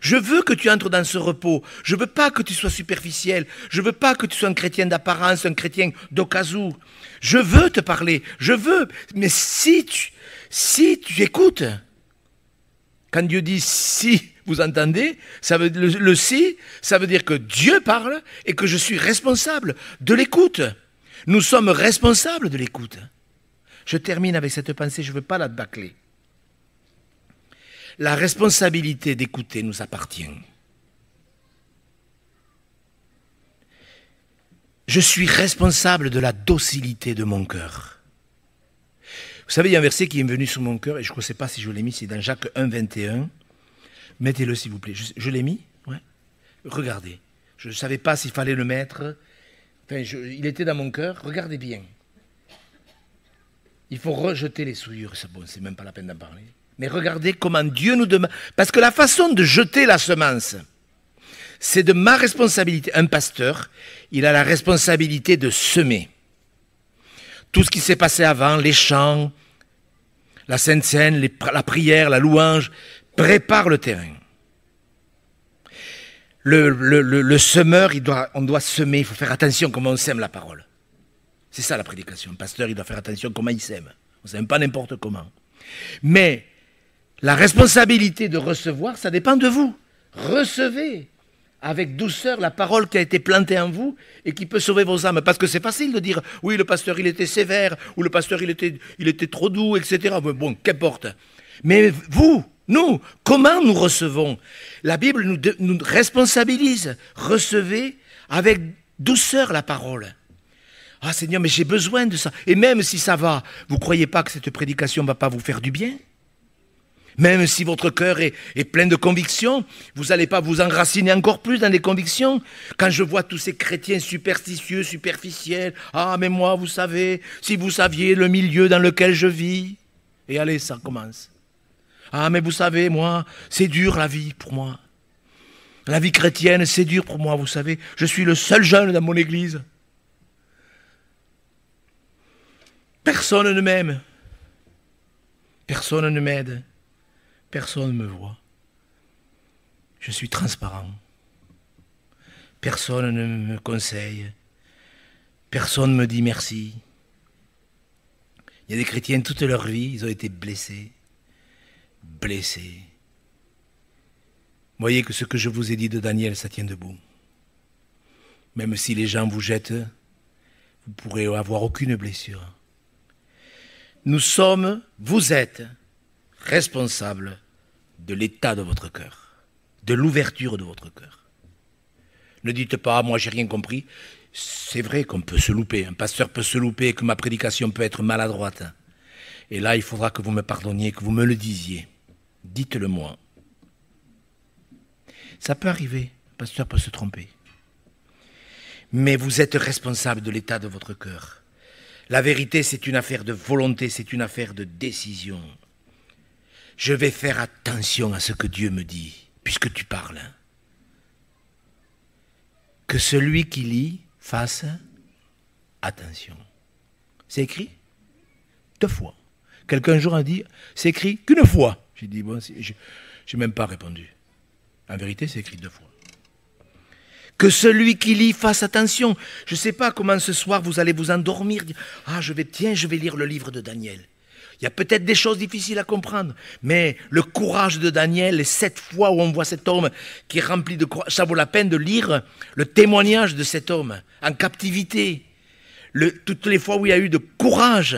Je veux que tu entres dans ce repos. Je veux pas que tu sois superficiel. Je veux pas que tu sois un chrétien d'apparence, un chrétien d'occasion. Je veux te parler. Je veux. Mais si tu, si tu écoutes, quand Dieu dit si vous entendez, ça veut, le, le si, ça veut dire que Dieu parle et que je suis responsable de l'écoute. Nous sommes responsables de l'écoute. Je termine avec cette pensée, je ne veux pas la bâcler. La responsabilité d'écouter nous appartient. Je suis responsable de la docilité de mon cœur. Vous savez, il y a un verset qui est venu sur mon cœur, et je ne sais pas si je l'ai mis, c'est dans Jacques 1, 21. Mettez-le, s'il vous plaît. Je, l'ai mis ouais. Regardez. Je ne savais pas s'il fallait le mettre. Enfin, il était dans mon cœur. Regardez bien. Il faut rejeter les souillures. C'est bon, c'est même pas la peine d'en parler. Mais regardez comment Dieu nous demande. Parce que la façon de jeter la semence, c'est de ma responsabilité. Un pasteur, il a la responsabilité de semer tout ce qui s'est passé avant, les chants, la sainte scène, la prière, la louange, prépare le terrain. Le, le, le, semeur, il doit, on doit semer, il faut faire attention comment on sème la parole. C'est ça la prédication. Le pasteur, il doit faire attention comment il sème. On ne sème pas n'importe comment. Mais la responsabilité de recevoir, ça dépend de vous. Recevez avec douceur la parole qui a été plantée en vous et qui peut sauver vos âmes. Parce que c'est facile de dire, oui, le pasteur, il était sévère, ou le pasteur, il était, il était trop doux, etc. Mais bon, qu'importe. Mais vous, nous, comment nous recevons La Bible nous, nous responsabilise. Recevez avec douceur la parole. Ah Seigneur, mais j'ai besoin de ça. Et même si ça va, vous ne croyez pas que cette prédication ne va pas vous faire du bien même si votre cœur est, plein de convictions, vous n'allez pas vous enraciner encore plus dans les convictions. Quand je vois tous ces chrétiens superstitieux, superficiels, ah mais moi, vous savez, si vous saviez le milieu dans lequel je vis, et allez, ça commence. Ah mais vous savez, moi, c'est dur la vie pour moi. La vie chrétienne, c'est dur pour moi, vous savez. Je suis le seul jeune dans mon église. Personne ne m'aime. Personne ne m'aide. Personne ne me voit. Je suis transparent. Personne ne me conseille. Personne ne me dit merci. Il y a des chrétiens, toute leur vie, ils ont été blessés. Blessés. Voyez que ce que je vous ai dit de Daniel, ça tient debout. Même si les gens vous jettent, vous pourrez avoir aucune blessure. Nous sommes, vous êtes, responsables de l'état de votre cœur, de l'ouverture de votre cœur. Ne dites pas, moi j'ai rien compris. C'est vrai qu'on peut se louper, un pasteur peut se louper, que ma prédication peut être maladroite. Et là, il faudra que vous me pardonniez, que vous me le disiez. Dites-le moi. Ça peut arriver, un pasteur peut se tromper. Mais vous êtes responsable de l'état de votre cœur. La vérité, c'est une affaire de volonté, c'est une affaire de décision je vais faire attention à ce que Dieu me dit, puisque tu parles. Que celui qui lit fasse attention. C'est écrit deux fois. Quelqu'un un jour a dit, c'est écrit qu'une fois. J'ai dit, bon, je n'ai même pas répondu. En vérité, c'est écrit deux fois. Que celui qui lit fasse attention. Je ne sais pas comment ce soir vous allez vous endormir. Ah, je vais, tiens, je vais lire le livre de Daniel. Il y a peut-être des choses difficiles à comprendre, mais le courage de Daniel les cette fois où on voit cet homme qui est rempli de courage, ça vaut la peine de lire le témoignage de cet homme en captivité. toutes les fois où il y a eu de courage,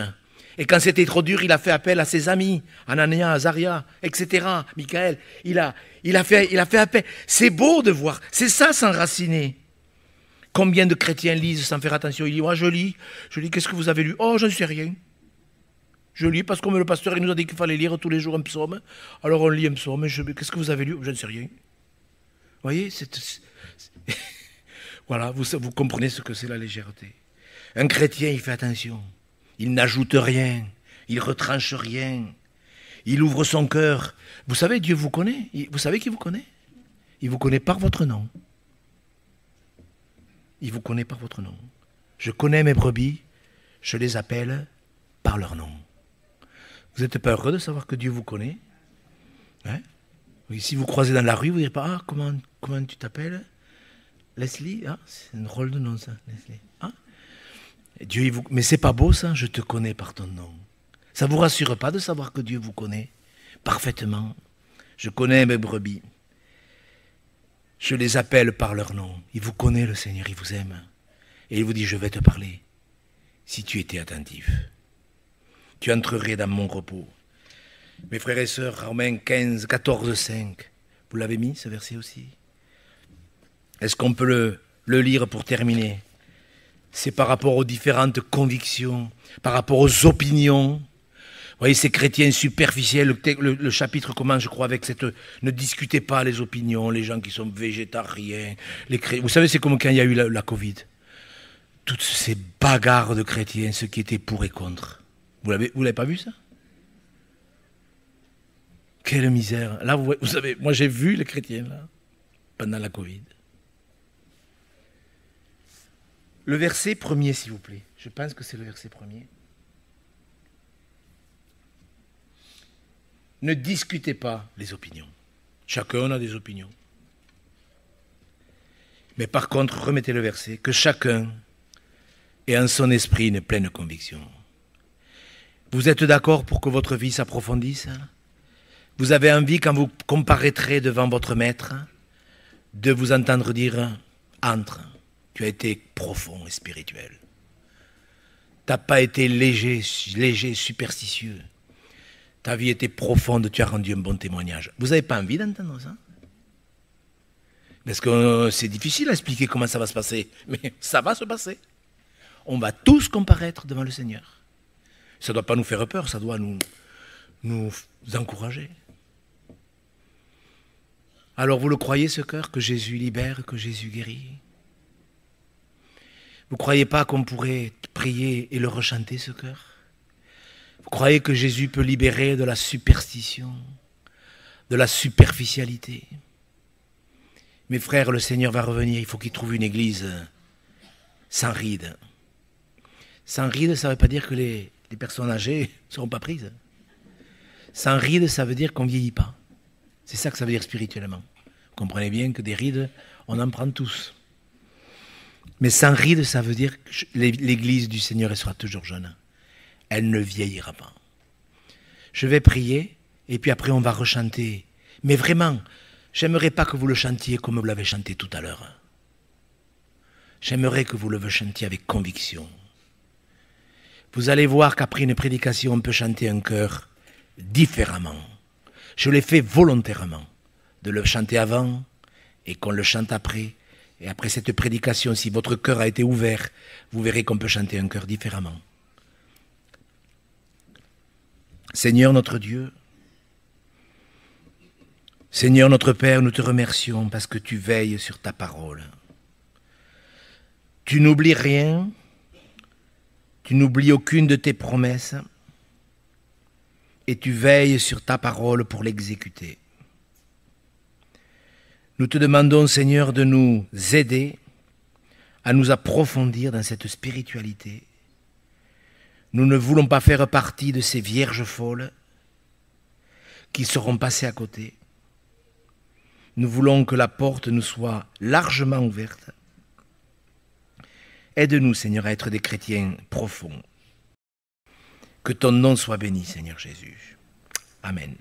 et quand c'était trop dur, il a fait appel à ses amis, Anania, Azaria, etc., Michael. Il a, il a, fait, il a fait appel. C'est beau de voir. C'est ça s'enraciner. Combien de chrétiens lisent sans faire attention Ils disent, je lis, je lis, qu'est-ce que vous avez lu Oh, je ne sais rien. Je lis parce que le pasteur il nous a dit qu'il fallait lire tous les jours un psaume. Alors on lit un psaume. Je... Qu'est-ce que vous avez lu Je ne sais rien. Vous voyez, c'est... voilà, vous, vous comprenez ce que c'est la légèreté. Un chrétien, il fait attention. Il n'ajoute rien. Il retranche rien. Il ouvre son cœur. Vous savez, Dieu vous connaît. Vous savez qu'il vous connaît Il vous connaît par votre nom. Il vous connaît par votre nom. Je connais mes brebis. Je les appelle par leur nom. Vous n'êtes pas heureux de savoir que Dieu vous connaît hein oui, Si vous croisez dans la rue, vous ne direz pas Ah, comment, comment tu t'appelles Leslie ah, C'est un drôle de nom, ça, Leslie. Ah Dieu, Mais c'est pas beau, ça Je te connais par ton nom. Ça ne vous rassure pas de savoir que Dieu vous connaît parfaitement Je connais mes brebis. Je les appelle par leur nom. Il vous connaît, le Seigneur, il vous aime. Et il vous dit Je vais te parler si tu étais attentif tu entrerais dans mon repos. Mes frères et sœurs, Romains 15, 14, 5, vous l'avez mis ce verset aussi Est-ce qu'on peut le, lire pour terminer C'est par rapport aux différentes convictions, par rapport aux opinions. Vous voyez, ces chrétiens superficiels, le, chapitre commence, je crois, avec cette ne discutez pas les opinions, les gens qui sont végétariens, les Vous savez, c'est comme quand il y a eu la, la Covid. Toutes ces bagarres de chrétiens, ceux qui étaient pour et contre. Vous l'avez, l'avez pas vu ça Quelle misère Là, vous, vous savez, moi j'ai vu les chrétiens là pendant la Covid. Le verset premier, s'il vous plaît. Je pense que c'est le verset premier. Ne discutez pas les opinions. Chacun a des opinions. Mais par contre, remettez le verset, que chacun ait en son esprit une pleine conviction. Vous êtes d'accord pour que votre vie s'approfondisse Vous avez envie, quand vous comparaîtrez devant votre maître, de vous entendre dire Entre, tu as été profond et spirituel. Tu n'as pas été léger, léger, superstitieux. Ta vie était profonde, tu as rendu un bon témoignage. Vous n'avez pas envie d'entendre ça Parce que euh, c'est difficile à expliquer comment ça va se passer, mais ça va se passer. On va tous comparaître devant le Seigneur. Ça ne doit pas nous faire peur, ça doit nous, nous encourager. Alors vous le croyez ce cœur que Jésus libère, que Jésus guérit Vous ne croyez pas qu'on pourrait prier et le rechanter ce cœur Vous croyez que Jésus peut libérer de la superstition, de la superficialité Mes frères, le Seigneur va revenir, il faut qu'il trouve une église sans rides. Sans rides, ça ne veut pas dire que les, les personnes âgées ne seront pas prises. Sans rides, ça veut dire qu'on ne vieillit pas. C'est ça que ça veut dire spirituellement. Vous comprenez bien que des rides, on en prend tous. Mais sans rides, ça veut dire que l'Église du Seigneur elle sera toujours jeune. Elle ne vieillira pas. Je vais prier, et puis après on va rechanter. Mais vraiment, j'aimerais pas que vous le chantiez comme vous l'avez chanté tout à l'heure. J'aimerais que vous le chantiez avec conviction. Vous allez voir qu'après une prédication, on peut chanter un chœur différemment. Je l'ai fait volontairement, de le chanter avant et qu'on le chante après. Et après cette prédication, si votre cœur a été ouvert, vous verrez qu'on peut chanter un cœur différemment. Seigneur notre Dieu, Seigneur notre Père, nous te remercions parce que tu veilles sur ta parole. Tu n'oublies rien, tu n'oublies aucune de tes promesses et tu veilles sur ta parole pour l'exécuter. Nous te demandons, Seigneur, de nous aider à nous approfondir dans cette spiritualité. Nous ne voulons pas faire partie de ces vierges folles qui seront passées à côté. Nous voulons que la porte nous soit largement ouverte Aide-nous, Seigneur, à être des chrétiens profonds. Que ton nom soit béni, Seigneur Jésus. Amen.